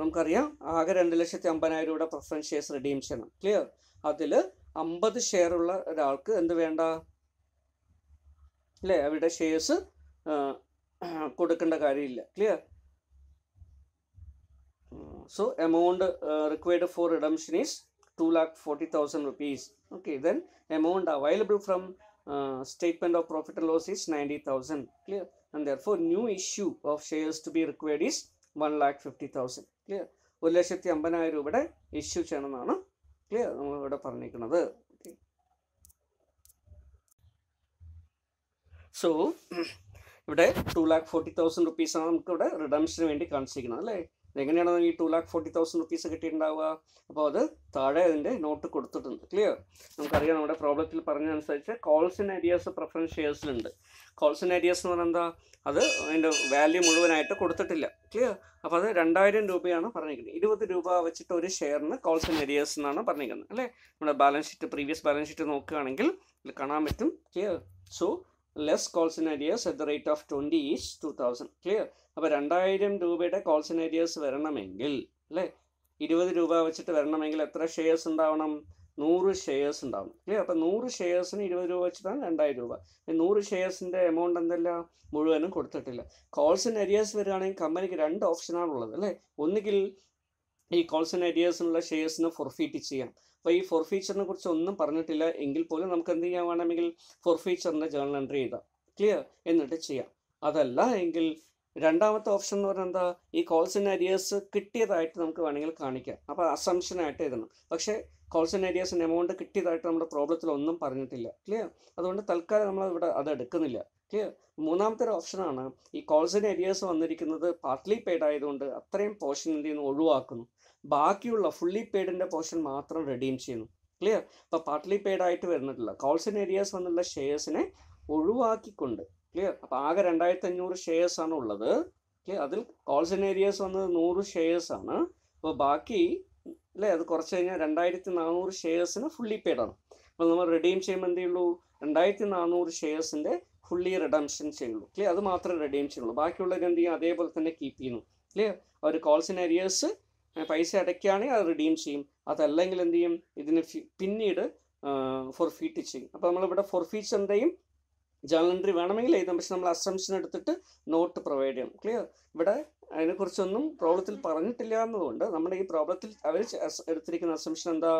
നമുക്കറിയാം ആകെ രണ്ട് ലക്ഷത്തി അമ്പതിനായിരം രൂപയുടെ പ്രിഫറൻസ് ഷെയർസ് റിഡീം ചെയ്യണം ക്ലിയർ അതിൽ അമ്പത് ഷെയർ ഉള്ള ഒരാൾക്ക് എന്ത് വേണ്ട അല്ലേ അവരുടെ ഷെയർസ് കൊടുക്കേണ്ട കാര്യമില്ല clear so amount required for redemption is two lakh forty thousand rupees okay then amount available from uh, statement of profit and loss is 90,000 clear and therefore new issue of shares to be required is 1 lakh 50,000 clear ഒരു ലക്ഷത്തി അമ്പതിനായിരം രൂപയുടെ ഇഷ്യൂ ചെയ്യണമെന്നാണ് ക്ലിയർ നമ്മൾ ഇവിടെ പറഞ്ഞിരിക്കുന്നത് സോ ഇവിടെ ടു ലാക്ക് ഫോർട്ടി തൗസൻഡ് റുപ്പീസാണ് നമുക്ക് ഇവിടെ റിഡംഷന് വേണ്ടി കാണിച്ചിരിക്കുന്നത് അല്ലേ എങ്ങനെയാണ് ഈ two lakh forty thousand rupees കിട്ടിയിട്ടുണ്ടാവുക അപ്പോൾ അത് താഴെ അതിൻ്റെ നോട്ട് കൊടുത്തിട്ടുണ്ട് ക്ലിയർ നമുക്കറിയാം നമ്മുടെ പ്രോബ്ലത്തിൽ പറഞ്ഞതനുസരിച്ച് കോൾസ് ഇൻ ഏരിയാസ് പ്രിഫറൻസ് ഷെയർസിലുണ്ട് കോൾസ് ഇൻ ഏരിയാസ് എന്ന് പറഞ്ഞാൽ എന്താ അത് അതിൻ്റെ വാല്യൂ മുഴുവനായിട്ട് കൊടുത്തിട്ടില്ല ക്ലിയർ അപ്പോൾ അത് രണ്ടായിരം രൂപയാണ് പറഞ്ഞിരിക്കുന്നത് ഇരുപത് രൂപ വെച്ചിട്ട് ഒരു ഷെയറിന് കോൾസ് ഇൻ ഏരിയാസ് എന്നാണ് പറഞ്ഞിരിക്കുന്നത് അല്ലേ നമ്മുടെ balance sheet previous balance sheet നോക്കുകയാണെങ്കിൽ കാണാൻ പറ്റും clear so less calls in arrears at the rate of twenty is two thousand clear അപ്പോൾ രണ്ടായിരം രൂപയുടെ കോൾസൻ ഏരിയസ് വരണമെങ്കിൽ അല്ലേ ഇരുപത് രൂപ വെച്ചിട്ട് വരണമെങ്കിൽ എത്ര ഷെയർസ് ഉണ്ടാവണം നൂറ് ഷെയർസ് ഉണ്ടാവും ക്ലിയർ അപ്പം നൂറ് ഷെയർസിന് ഇരുപത് രൂപ വെച്ചിട്ടാണ് രണ്ടായിരം രൂപ നൂറ് ഷെയർസിൻ്റെ എമൗണ്ട് എന്തല്ല മുഴുവനും കൊടുത്തിട്ടില്ല കോൾസിൻ ഏരിയാസ് വരികയാണെങ്കിൽ കമ്പനിക്ക് രണ്ട് ഓപ്ഷനാണുള്ളത് ഉള്ളത് അല്ലേ ഒന്നുകിൽ ഈ കോൾസിൻ ഏരിയാസിനുള്ള ഷെയർസിന് ഫൊർഫീറ്റ് ചെയ്യാം അപ്പോൾ ഈ ഫോർ ഫീച്ചറിനെ കുറിച്ച് ഒന്നും പറഞ്ഞിട്ടില്ല എങ്കിൽ പോലും നമുക്ക് എന്ത് ചെയ്യാൻ വേണമെങ്കിൽ ഫോർ ഫീച്ചറിൻ്റെ ജേണൽ എൻട്രി എഴുതാം ക്ലിയർ എന്നിട്ട് ചെയ്യാം അതല്ല എങ്കിൽ രണ്ടാമത്തെ ഓപ്ഷൻ എന്ന് പറഞ്ഞാൽ എന്താ ഈ കോൾസ് ഇൻ കിട്ടിയതായിട്ട് നമുക്ക് വേണമെങ്കിൽ കാണിക്കാം അപ്പോൾ ആയിട്ട് എഴുതണം പക്ഷേ കോൾസ് ഇൻ ഏരിയേഴ്സ് എമൗണ്ട് കിട്ടിയതായിട്ട് നമ്മുടെ പ്രോബ്ലത്തിൽ ഒന്നും പറഞ്ഞിട്ടില്ല ക്ലിയർ അതുകൊണ്ട് തൽക്കാലം നമ്മൾ ഇവിടെ അത് എടുക്കുന്നില്ല ക്ലിയർ മൂന്നാമത്തെ ഒരു ഓപ്ഷനാണ് ഈ കോൾസ് ഇൻ ഏരിയേഴ്സ് വന്നിരിക്കുന്നത് പാർട്ട്ലി പെയ്ഡ് ആയതുകൊണ്ട് അത്രയും പോർഷൻ എന്ത് ചെയ്യുന്നു ഒഴിവാക്കുന്നു ബാക്കിയുള്ള ഫുള്ളി പെയ്ഡിൻ്റെ പോർഷൻ മാത്രം റെഡീം ചെയ്യുന്നു ക്ലിയർ അപ്പോൾ പാർട്ട്ലി പെയ്ഡ് ആയിട്ട് വരുന്നിട്ടില്ല കോൾസ് ഏരിയാസ് വന്നുള്ള ഷെയർസിനെ ഒഴിവാക്കിക്കൊണ്ട് ക്ലിയർ അപ്പോൾ ആകെ രണ്ടായിരത്തി അഞ്ഞൂറ് ഷെയർസ് ആണ് ഉള്ളത് ക്ലിയർ അതിൽ കോൾസ് ഏരിയാസ് വന്നത് നൂറ് ഷെയർസ് ആണ് അപ്പോൾ ബാക്കി അല്ലേ അത് കുറച്ച് കഴിഞ്ഞാൽ രണ്ടായിരത്തി നാനൂറ് ഷെയർസിന് ഫുള്ളി പെയ്ഡ് ആണ് അപ്പോൾ നമ്മൾ റെഡീം ചെയ്യുമ്പോൾ എന്തേ ഉള്ളൂ രണ്ടായിരത്തി നാനൂറ് ഷെയർസിൻ്റെ ഫുള്ളി റിഡംഷൻ ചെയ്യുള്ളൂ ക്ലിയർ അത് മാത്രമേ റെഡീം ചെയ്യുള്ളൂ ബാക്കിയുള്ളവരെന്ത് ചെയ്യും അതേപോലെ തന്നെ കീപ്പ് ചെയ്യുന്നു ക്ലിയർ അവർ കോൾസ് ആൻഡ് ഏരിയാസ് പൈസ അടയ്ക്കുകയാണെങ്കിൽ അത് റിഡീം ചെയ്യും അതല്ലെങ്കിൽ എന്ത് ചെയ്യും ഇതിന് പിന്നീട് ഫോർഫീറ്റ് ചെയ്യും അപ്പോൾ നമ്മളിവിടെ ഫോർഫീറ്റ്സ് എന്ത് ചെയ്യും ജേണൽ എൻട്രി വേണമെങ്കിൽ എഴുതാം പക്ഷെ നമ്മൾ അസംഷൻ എടുത്തിട്ട് നോട്ട് പ്രൊവൈഡ് ചെയ്യണം ക്ലിയർ ഇവിടെ അതിനെക്കുറിച്ചൊന്നും പ്രോബ്ലത്തിൽ പറഞ്ഞിട്ടില്ല എന്നതുകൊണ്ട് നമ്മുടെ ഈ പ്രോബ്ലത്തിൽ അവർ എടുത്തിരിക്കുന്ന അസംഷൻ എന്താ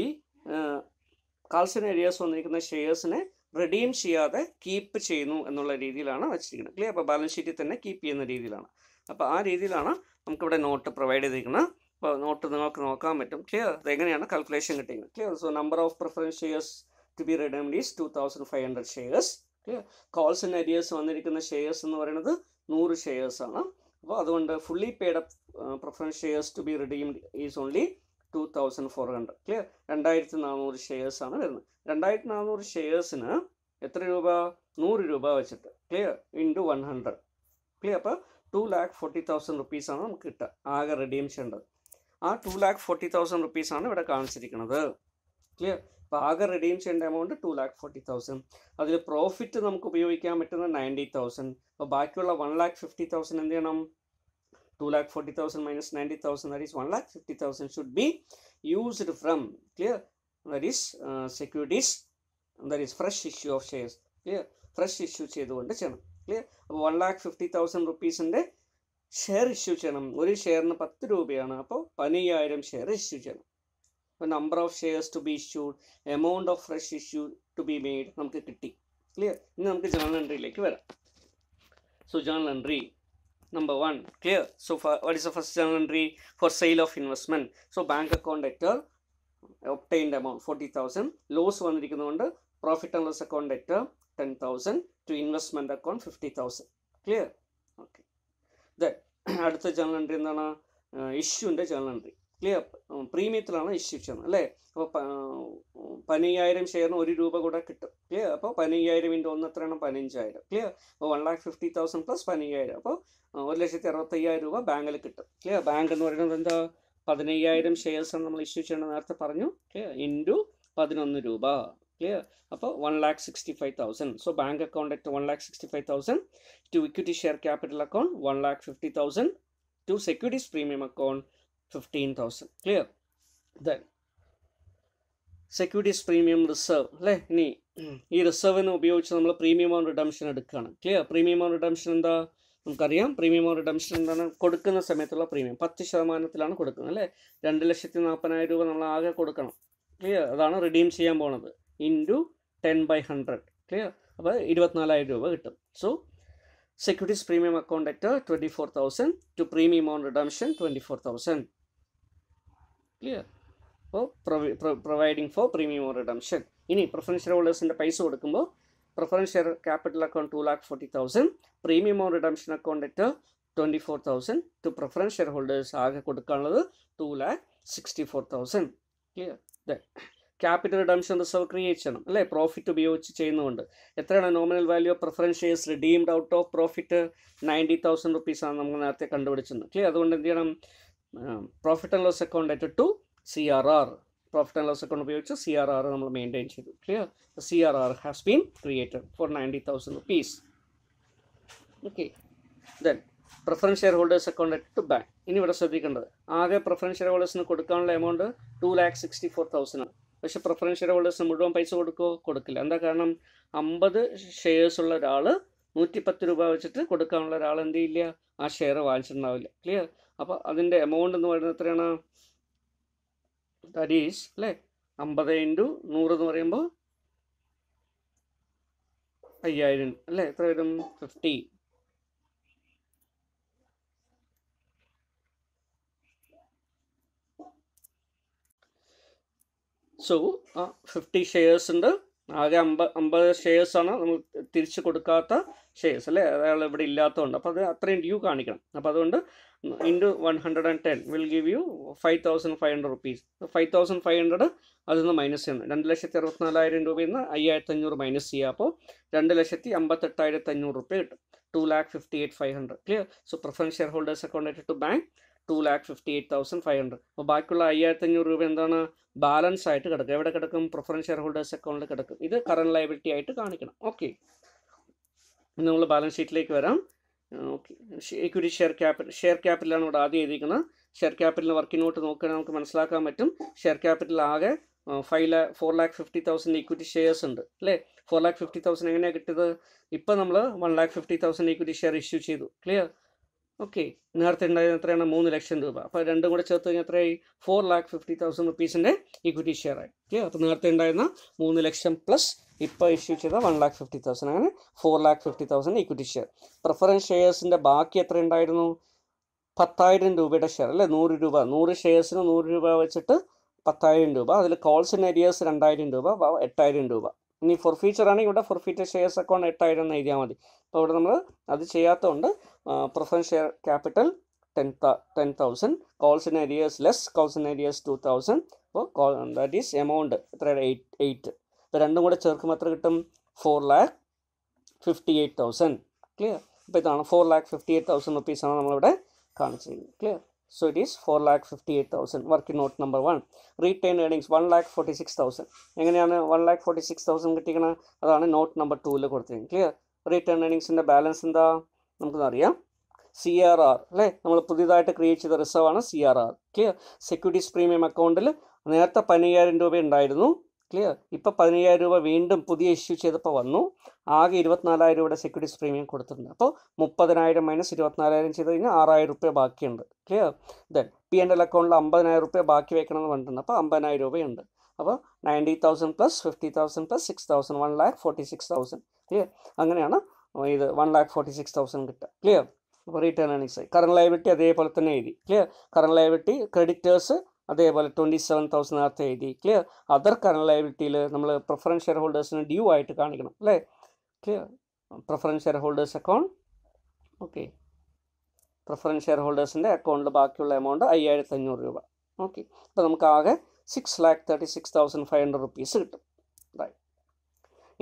ഈ കാൽസ്യം ഏരിയാസ് വന്നിരിക്കുന്ന ഷെയർസിനെ റിഡീം ചെയ്യാതെ കീപ്പ് ചെയ്യുന്നു എന്നുള്ള രീതിയിലാണ് വെച്ചിരിക്കുന്നത് ക്ലിയർ അപ്പോൾ ബാലൻസ് ഷീറ്റിൽ തന്നെ കീപ്പ് ചെയ്യുന്ന രീതിയിലാണ് അപ്പോൾ ആ രീതിയിലാണ് നമുക്കിവിടെ നോട്ട് പ്രൊവൈഡ് ചെയ്തിരിക്കുന്നത് അപ്പോൾ നോട്ട് നിങ്ങൾക്ക് നോക്കാൻ പറ്റും ക്ലിയർ അതെങ്ങനെയാണ് കാൽക്കുലേഷൻ കിട്ടിയത് clear so number of preference shares to be redeemed is two thousand five hundred shares clear calls and arrears വന്നിരിക്കുന്ന ഷെയർസ് എന്ന് പറയുന്നത് നൂറ് ഷെയർസ് ആണ് അപ്പോൾ അതുകൊണ്ട് fully paid preference shares to be redeemed is only two thousand four hundred clear രണ്ടായിരത്തി നാനൂറ് ഷെയർസ് ആണ് വരുന്നത് രണ്ടായിരത്തി നാനൂറ് ഷെയർസിന് എത്ര രൂപ നൂറ് രൂപ വെച്ചിട്ട് clear into one hundred clear അപ്പോൾ ടു ലാക്ക് ഫോർട്ടി തൗസൻഡ് റുപ്പീസാണ് നമുക്ക് കിട്ടുക ആകെ റിഡീംഷൻ ഉണ്ട് ആ ടു ലാക്ക് ഫോർട്ടി തൗസൻഡ് റുപ്പീസാണ് ഇവിടെ കാണിച്ചിരിക്കുന്നത് ക്ലിയർ അപ്പോൾ ആകെ റിഡീം ചെയ്യേണ്ട amount two lakh forty thousand അതിൽ പ്രോഫിറ്റ് നമുക്ക് ഉപയോഗിക്കാൻ പറ്റുന്നത് നയൻറ്റി തൗസൻഡ് അപ്പോൾ ബാക്കിയുള്ള വൺ ലാക്ക് ഫിഫ്റ്റി തൗസൻഡ് എന്ത് ചെയ്യണം two lakh forty thousand minus ninety thousand that is one lakh fifty thousand should be used from clear that is securities that is fresh issue of shares clear fresh issue ചെയ്തുകൊണ്ട് ചെയ്യണം ക്ലിയർ അപ്പോൾ വൺ ലാക്ക് ഫിഫ്റ്റി തൗസൻഡ് റുപ്പീസിൻ്റെ ഷെയർ ഇഷ്യൂ ചെയ്യണം ഒരു ഷെയറിന് പത്ത് രൂപയാണ് അപ്പോൾ പതിനയ്യായിരം ഷെയർ ഇഷ്യൂ ചെയ്യണം അപ്പോൾ number of shares to be issued amount of fresh issue to be made നമുക്ക് കിട്ടി ക്ലിയർ ഇനി നമുക്ക് ജേണൽ എൻട്രിയിലേക്ക് വരാം so journal entry number one clear so what is the first journal entry for sale of investment so bank account debtor obtained amount forty 40000 loss വന്നിരിക്കുന്നതുകൊണ്ട് profit and loss account debtor ten thousand to investment account fifty thousand clear okay then അടുത്ത ജേണൽ എൻട്രി എന്താണ് ഇഷ്യൂവിൻ്റെ ജേണൽ എൻട്രി ക്ലിയർ പ്രീമിയത്തിലാണ് ഇഷ്യൂ ചെയ്യുന്നത് അല്ലേ അപ്പോൾ പതിനയ്യായിരം ഷെയറിന് ഒരു രൂപ കൂടെ കിട്ടും ക്ലിയർ അപ്പോൾ പതിനയ്യായിരം ഇൻറ്റു ഒന്ന് എത്രയാണ് പതിനഞ്ചായിരം ക്ലിയർ അപ്പോൾ one lakh fifty thousand plus പതിനയ്യായിരം അപ്പോൾ ഒരു ലക്ഷത്തി അറുപത്തയ്യായിരം രൂപ ബാങ്കിൽ കിട്ടും ക്ലിയർ ബാങ്ക് എന്ന് പറയുന്നത് എന്താ പതിനയ്യായിരം ഷെയർസാണ് നമ്മൾ ഇഷ്യൂ ചെയ്യണമെന്ന് നേരത്തെ പറഞ്ഞു ക്ലിയർ ഇൻറ്റു പതിനൊന്ന് രൂപ ക്ലിയർ അപ്പോൾ one lakh sixty five thousand so bank account at one lakh sixty five thousand to equity share capital account one lakh fifty thousand to securities premium account fifteen thousand clear then securities premium reserve അല്ലേ ഇനി ഈ റിസർവിന് ഉപയോഗിച്ച് നമ്മൾ പ്രീമിയം ഓൺ റിഡംഷൻ എടുക്കുകയാണ് ക്ലിയർ പ്രീമിയം ഓൺ റിഡംഷൻ എന്താ നമുക്കറിയാം പ്രീമിയം ഓൺ റിഡംഷൻ എന്താണ് കൊടുക്കുന്ന സമയത്തുള്ള പ്രീമിയം പത്ത് ശതമാനത്തിലാണ് കൊടുക്കുന്നത് അല്ലേ രണ്ട് ലക്ഷത്തി നാൽപ്പതിനായിരം രൂപ നമ്മൾ ആകെ കൊടുക്കണം ക്ലിയർ അതാണ് റിഡീം ചെയ്യാൻ പോണത് into ten by hundred clear അപ്പോൾ ഇരുപത്തിനാലായിരം രൂപ കിട്ടും so securities premium account at twenty four thousand to premium on redemption twenty four thousand clear അപ്പോൾ providing for premium on redemption ഇനി പ്രിഫറൻഷ്യൽ ഹോൾഡേഴ്സിൻ്റെ പൈസ കൊടുക്കുമ്പോൾ preference share capital account two lakh forty thousand premium on redemption account at twenty four thousand to preference share holders ആകെ കൊടുക്കാനുള്ളത് two lakh sixty four thousand clear capital redemption reserve create ചെയ്യണം അല്ലേ പ്രോഫിറ്റ് ഉപയോഗിച്ച് ചെയ്യുന്നതുകൊണ്ട് എത്രയാണ് nominal value of preference shares redeemed out of profit ninety thousand റുപ്പീസാണ് നമ്മൾ നേരത്തെ കണ്ടുപിടിച്ചത് ക്ലിയർ അതുകൊണ്ട് എന്ത് ചെയ്യണം profit and loss account at to C R R profit and loss account ഉപയോഗിച്ച് സി ആർ ആർ നമ്മൾ മെയിൻറ്റെയിൻ ചെയ്തു clear C R R has been created for ninety thousand rupees okay then preference share holders account to bank ഇനി ഇവിടെ ശ്രദ്ധിക്കേണ്ടത് ആകെ പ്രിഫറൻസ് ഷെയർ ഹോൾഡേഴ്സിന് കൊടുക്കാനുള്ള amount two lakh sixty four thousand ആണ് പക്ഷെ പ്രിഫറൻസ് ഷെയർ ഹോൾഡേഴ്സ് മുഴുവൻ പൈസ കൊടുക്കുമോ കൊടുക്കില്ല എന്താ കാരണം അമ്പത് ഷെയർസ് ഉള്ള ഒരാൾ നൂറ്റി പത്ത് രൂപ വെച്ചിട്ട് കൊടുക്കാനുള്ള ഒരാൾ എന്ത് ചെയ്യില്ല ആ ഷെയർ വാങ്ങിച്ചിട്ടുണ്ടാവില്ല ക്ലിയർ അപ്പോൾ അതിൻ്റെ എമൗണ്ട് എന്ന് പറയുന്നത് എത്രയാണ് ദാറ്റ് ഈസ് അല്ലേ അമ്പത് ഇൻറ്റു നൂറ് എന്ന് പറയുമ്പോൾ അയ്യായിരം അല്ലേ എത്ര വരും ഫിഫ്റ്റി സോ ഫിഫ്റ്റി ഷെയർസ് ഉണ്ട് ആകെ അമ്പ അമ്പത് ഷെയർസ് ആണ് നമ്മൾ തിരിച്ചു കൊടുക്കാത്ത ഷെയർസ് അല്ലേ അയാൾ ഇവിടെ ഇല്ലാത്തതുകൊണ്ട് അപ്പോൾ അത് അത്രയും ഡ്യൂ കാണിക്കണം അപ്പോൾ അതുകൊണ്ട് into one hundred and ten will give you five thousand five hundred rupees five thousand five hundred അതിൽ നിന്ന് മൈനസ് ചെയ്യണം രണ്ട് ലക്ഷത്തി അറുപത്തിനാലായിരം രൂപയിൽ നിന്ന് അയ്യായിരത്തി അഞ്ഞൂറ് മൈനസ് ചെയ്യുക അപ്പോൾ രണ്ട് ലക്ഷത്തി അമ്പത്തെട്ടായിരത്തി അഞ്ഞൂറ് റുപ്യ കിട്ടും two lakh fifty eight five hundred clear so preference share holders account ആയിട്ട് to bank two lakh fifty eight thousand five hundred അപ്പോൾ ബാക്കിയുള്ള അയ്യായിരത്തി അഞ്ഞൂറ് രൂപ എന്താണ് ബാലൻസ് ആയിട്ട് കിടക്കുക എവിടെ കിടക്കും പ്രിഫറൻസ് ഷെയർ ഹോൾഡേഴ്സ് അക്കൗണ്ടിൽ കിടക്കും ഇത് കറണ്ട് ലയബിലിറ്റി ആയിട്ട് കാണിക്കണം ഓക്കെ നമ്മൾ ബാലൻസ് ഷീറ്റിലേക്ക് വരാം okay equity share capital share ക്യാപിറ്റലാണ് ഇവിടെ ആദ്യം എഴുതിയിരിക്കുന്നത് ഷെയർ ക്യാപിറ്റലിന് വർക്കിംഗ് നോട്ട് നോക്കുകയാണെങ്കിൽ നമുക്ക് മനസ്സിലാക്കാൻ പറ്റും ഷെയർ ക്യാപിറ്റൽ ആകെ ഫൈവ് ലാ four lakh fifty thousand equity shares ഉണ്ട് അല്ലേ ഫോർ ലാക്ക് ഫിഫ്റ്റി തൗസൻഡ് എങ്ങനെയാണ് കിട്ടിയത് ഇപ്പം നമ്മൾ one lakh fifty thousand equity share issue ചെയ്തു ക്ലിയർ ഓക്കെ നേരത്തെ ഉണ്ടായിരുന്ന എത്രയാണ് മൂന്ന് ലക്ഷം രൂപ അപ്പോൾ രണ്ടും കൂടെ ചേർത്ത് കഴിഞ്ഞാൽ എത്രയായി ഫോർ ലാക്ക് ഫിഫ്റ്റി തൗസൻഡ് റുപ്പീസിൻ്റെ ഇക്വിറ്റി ഷെയർ ആയി ഓക്കെ അപ്പോൾ നേരത്തെ ഉണ്ടായിരുന്ന മൂന്ന് ലക്ഷം പ്ലസ് ഇപ്പോൾ ഇഷ്യൂ ചെയ്ത വൺ ലാക്ക് ഫിഫ്റ്റി തൗസൻഡ് അങ്ങനെ four lakh fifty thousand equity share preference ഷെയർസിൻ്റെ ബാക്കി എത്ര ഉണ്ടായിരുന്നു പത്തായിരം രൂപയുടെ ഷെയർ അല്ലേ നൂറ് രൂപ നൂറ് ഷെയർസിന് നൂറ് രൂപ വെച്ചിട്ട് പത്തായിരം രൂപ അതിൽ കോൾസിന് ഏരിയേഴ്സ് രണ്ടായിരം രൂപ എട്ടായിരം രൂപ ഇനി ഫോർ ഫീച്ചർ ആണെങ്കിൽ ഇവിടെ ഫോർ ഫീച്ചർ ഷെയർസ് അക്കൗണ്ട് എട്ടായിരം എന്ന് എഴുതിയാൽ മതി അപ്പോൾ ഇവിടെ നമ്മൾ അത് ചെയ്യാത്തതുകൊണ്ട് preference share capital ten ten thousand calls in arrears less calls in arrears two thousand അപ്പോൾ കോൾ ദാറ്റ് ഈസ് എമൗണ്ട് എത്ര എയ്റ്റ് എയ്റ്റ് ഇത് രണ്ടും കൂടെ ചേർക്കുമ്പോൾ എത്ര കിട്ടും four lakh fifty eight thousand clear അപ്പോൾ ഇതാണ് four lakh fifty eight thousand റുപ്പീസാണ് നമ്മളിവിടെ കാണിച്ചത് clear So it is four lakh fifty eight thousand work note number one retain earnings one lakh forty six thousand എങ്ങനെയാണ് one lakh forty six thousand കിട്ടിക്കണത് അതാണ് നോട്ട് നമ്പർ ടൂവിൽ കൊടുത്തിരിക്കുന്നത് ക്ലിയർ റീറ്റേൺ ഏർണിങ്സിൻ്റെ ബാലൻസ് എന്താ നമുക്കൊന്നറിയാം സി ആർ ആർ അല്ലേ നമ്മൾ പുതിയതായിട്ട് ക്രിയേറ്റ് ചെയ്ത റിസർവ് ആണ് ക്ലിയർ സെക്യൂരിറ്റീസ് പ്രീമിയം അക്കൗണ്ടിൽ നേരത്തെ പതിനയ്യായിരം രൂപ ഉണ്ടായിരുന്നു ക്ലിയർ ഇപ്പോൾ പതിനയ്യായിരം രൂപ വീണ്ടും പുതിയ ഇഷ്യൂ ചെയ്തപ്പോൾ വന്നു ആകെ ഇരുപത്തിനാലായിരം രൂപയുടെ സെക്യൂരിറ്റീസ് പ്രീമിയം കൊടുത്തിട്ടുണ്ട് അപ്പോൾ മുപ്പതിനായിരം മൈനസ് ഇരുപത്തിനാലായിരം ചെയ്ത് കഴിഞ്ഞാൽ ആറായിരം റുപ്യ ബാക്കിയുണ്ട് clear then P N L അക്കൗണ്ടിൽ അമ്പതിനായിരം റുപ്യ ബാക്കി വെക്കണമെന്ന് പറഞ്ഞിട്ടുണ്ട് അപ്പോൾ അമ്പതിനായിരം രൂപയുണ്ട് അപ്പോൾ ninety thousand plus fifty thousand plus six thousand one lakh forty six thousand clear അങ്ങനെയാണ് ഇത് one lakh forty six thousand കിട്ടുക ക്ലിയർ അപ്പോൾ റീറ്റേൺ ഏണിങ്സ് കറണ്ട് ലയബിലിറ്റി അതേപോലെ തന്നെ എഴുതി ക്ലിയർ കറണ്ട് ലയബിലിറ്റി ക്രെഡിറ്റേഴ്സ് അതേപോലെ ട്വൻറ്റി സെവൻ തൗസൻഡ് നേരത്തെ എഴുതി ക്ലിയർ അതർ കറണ്ട് ലയബിലിറ്റിയിൽ നമ്മൾ പ്രിഫറൻസ് ഷെയർ ഹോൾഡേഴ്സിന് ഡ്യൂ ആയിട്ട് കാണിക്കണം അല്ലേ clear preference share holders account okay preference share ഹോൾഡേഴ്സിൻ്റെ അക്കൗണ്ടിൽ ബാക്കിയുള്ള എമൗണ്ട് അയ്യായിരത്തി അഞ്ഞൂറ് രൂപ ഓക്കെ അപ്പോൾ നമുക്ക് ആകെ six lakh thirty six thousand five hundred rupees കിട്ടും ഇതായി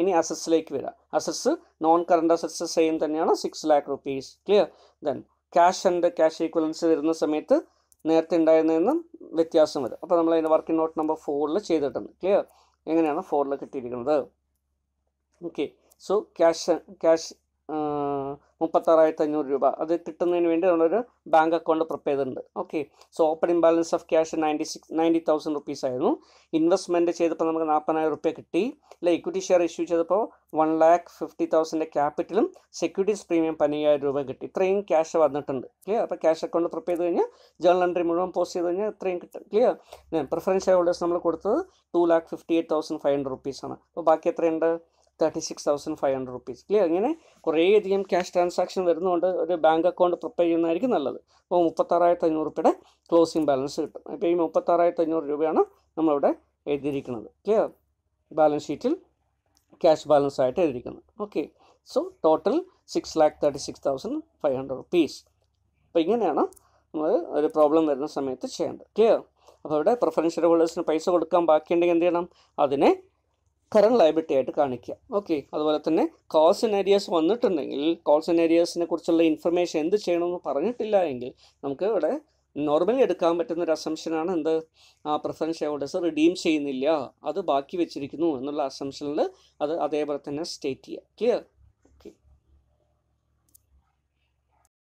ഇനി അസസ്സിലേക്ക് വരാം assets non current assets same തന്നെയാണ് six lakh rupees clear then cash and cash equivalence വരുന്ന സമയത്ത് നേരത്തെ ഉണ്ടായിരുന്നതിൽ വ്യത്യാസം വരും അപ്പോൾ നമ്മൾ അതിൻ്റെ വർക്കിംഗ് നോട്ട് നമ്പർ ഫോറിൽ ചെയ്തിട്ടുണ്ട് ക്ലിയർ എങ്ങനെയാണ് ഫോറിൽ കിട്ടിയിരിക്കുന്നത് ഓക്കെ സോ ക്യാഷ് ക്യാഷ് മുപ്പത്താറായിരത്തി അഞ്ഞൂറ് രൂപ അത് കിട്ടുന്നതിന് വേണ്ടി നമ്മളൊരു ബാങ്ക് അക്കൗണ്ട് പ്രിപ്പയർ ചെയ്തിട്ടുണ്ട് okay so opening balance of cash ninety six ninety thousand rupees ആയിരുന്നു ഇൻവെസ്റ്റ്മെൻറ്റ് ചെയ്തപ്പോൾ നമുക്ക് നാൽപ്പതിനായിരം റുപ്യ കിട്ടി അല്ലെ ഇക്വിറ്റി ഷെയർ ഇഷ്യൂ ചെയ്തപ്പോൾ വൺ ലാക്ക് ഫിഫ്റ്റി തൗസൻഡിൻ്റെ ക്യാപിറ്റലും സെക്യൂരിറ്റീസ് പ്രീമിയം പതിനയ്യായിരം രൂപ കിട്ടി ഇത്രയും ക്യാഷ് വന്നിട്ടുണ്ട് ക്ലിയർ അപ്പോൾ ക്യാഷ് അക്കൗണ്ട് പ്രിപ്പയർ ചെയ്ത് കഴിഞ്ഞാൽ ജേണൽ എൻട്രി മുഴുവൻ പോസ്റ്റ് ചെയ്ത് കഴിഞ്ഞാൽ ഇത്രയും കിട്ടും ക്ലിയർ പ്രിഫറൻസ് ഷെയർ ഹോൾഡേഴ്സ് നമ്മൾ കൊടുത്തത് two lakh fifty eight thousand five hundred റുപ്പീസാണ് അപ്പോൾ ബാക്കി എത്രയുണ്ട് thirty six thousand five hundred rupees clear ഇങ്ങനെ കുറേയധികം ക്യാഷ് ട്രാൻസാക്ഷൻ വരുന്നതുകൊണ്ട് ഒരു ബാങ്ക് അക്കൗണ്ട് പ്രിപ്പയർ ചെയ്യുന്നതായിരിക്കും നല്ലത് അപ്പോൾ മുപ്പത്താറായിരത്തി അഞ്ഞൂറ് രൂപയുടെ ക്ലോസിംഗ് ബാലൻസ് കിട്ടും ഇപ്പോൾ ഈ മുപ്പത്താറായിരത്തി അഞ്ഞൂറ് രൂപയാണ് നമ്മളിവിടെ എഴുതിയിരിക്കുന്നത് ക്ലിയർ ബാലൻസ് ഷീറ്റിൽ ക്യാഷ് ബാലൻസ് ആയിട്ട് എഴുതിയിരിക്കുന്നത് okay so total six lakh thirty six thousand five hundred rupees അപ്പോൾ ഇങ്ങനെയാണ് നമ്മൾ ഒരു പ്രോബ്ലം വരുന്ന സമയത്ത് ചെയ്യേണ്ടത് ക്ലിയർ അപ്പോൾ ഇവിടെ പ്രിഫറൻഷ്യൽ ഹോൾഡേഴ്സിന് പൈസ കൊടുക്കാൻ ബാക്കിയുണ്ടെങ്കിൽ എന്ത് ചെയ്യണം അതിനെ കറണ്ട് ലയബിലിറ്റി ആയിട്ട് കാണിക്കുക ഓക്കെ അതുപോലെ തന്നെ കോൾ സിനാരിയസ് വന്നിട്ടുണ്ടെങ്കിൽ കോൾ സിനാരിയസിനെ കുറിച്ചുള്ള ഇൻഫർമേഷൻ എന്ത് ചെയ്യണമെന്ന് പറഞ്ഞിട്ടില്ല എങ്കിൽ നമുക്ക് ഇവിടെ നോർമലി എടുക്കാൻ പറ്റുന്ന ഒരു അസംഷനാണ് എന്ത് ആ പ്രിഫറൻസ് ഹോൾഡേഴ്സ് റിഡീം ചെയ്യുന്നില്ല അത് ബാക്കി വെച്ചിരിക്കുന്നു എന്നുള്ള അസംഷനിൽ അത് അതേപോലെ തന്നെ സ്റ്റേറ്റ് ചെയ്യുക ക്ലിയർ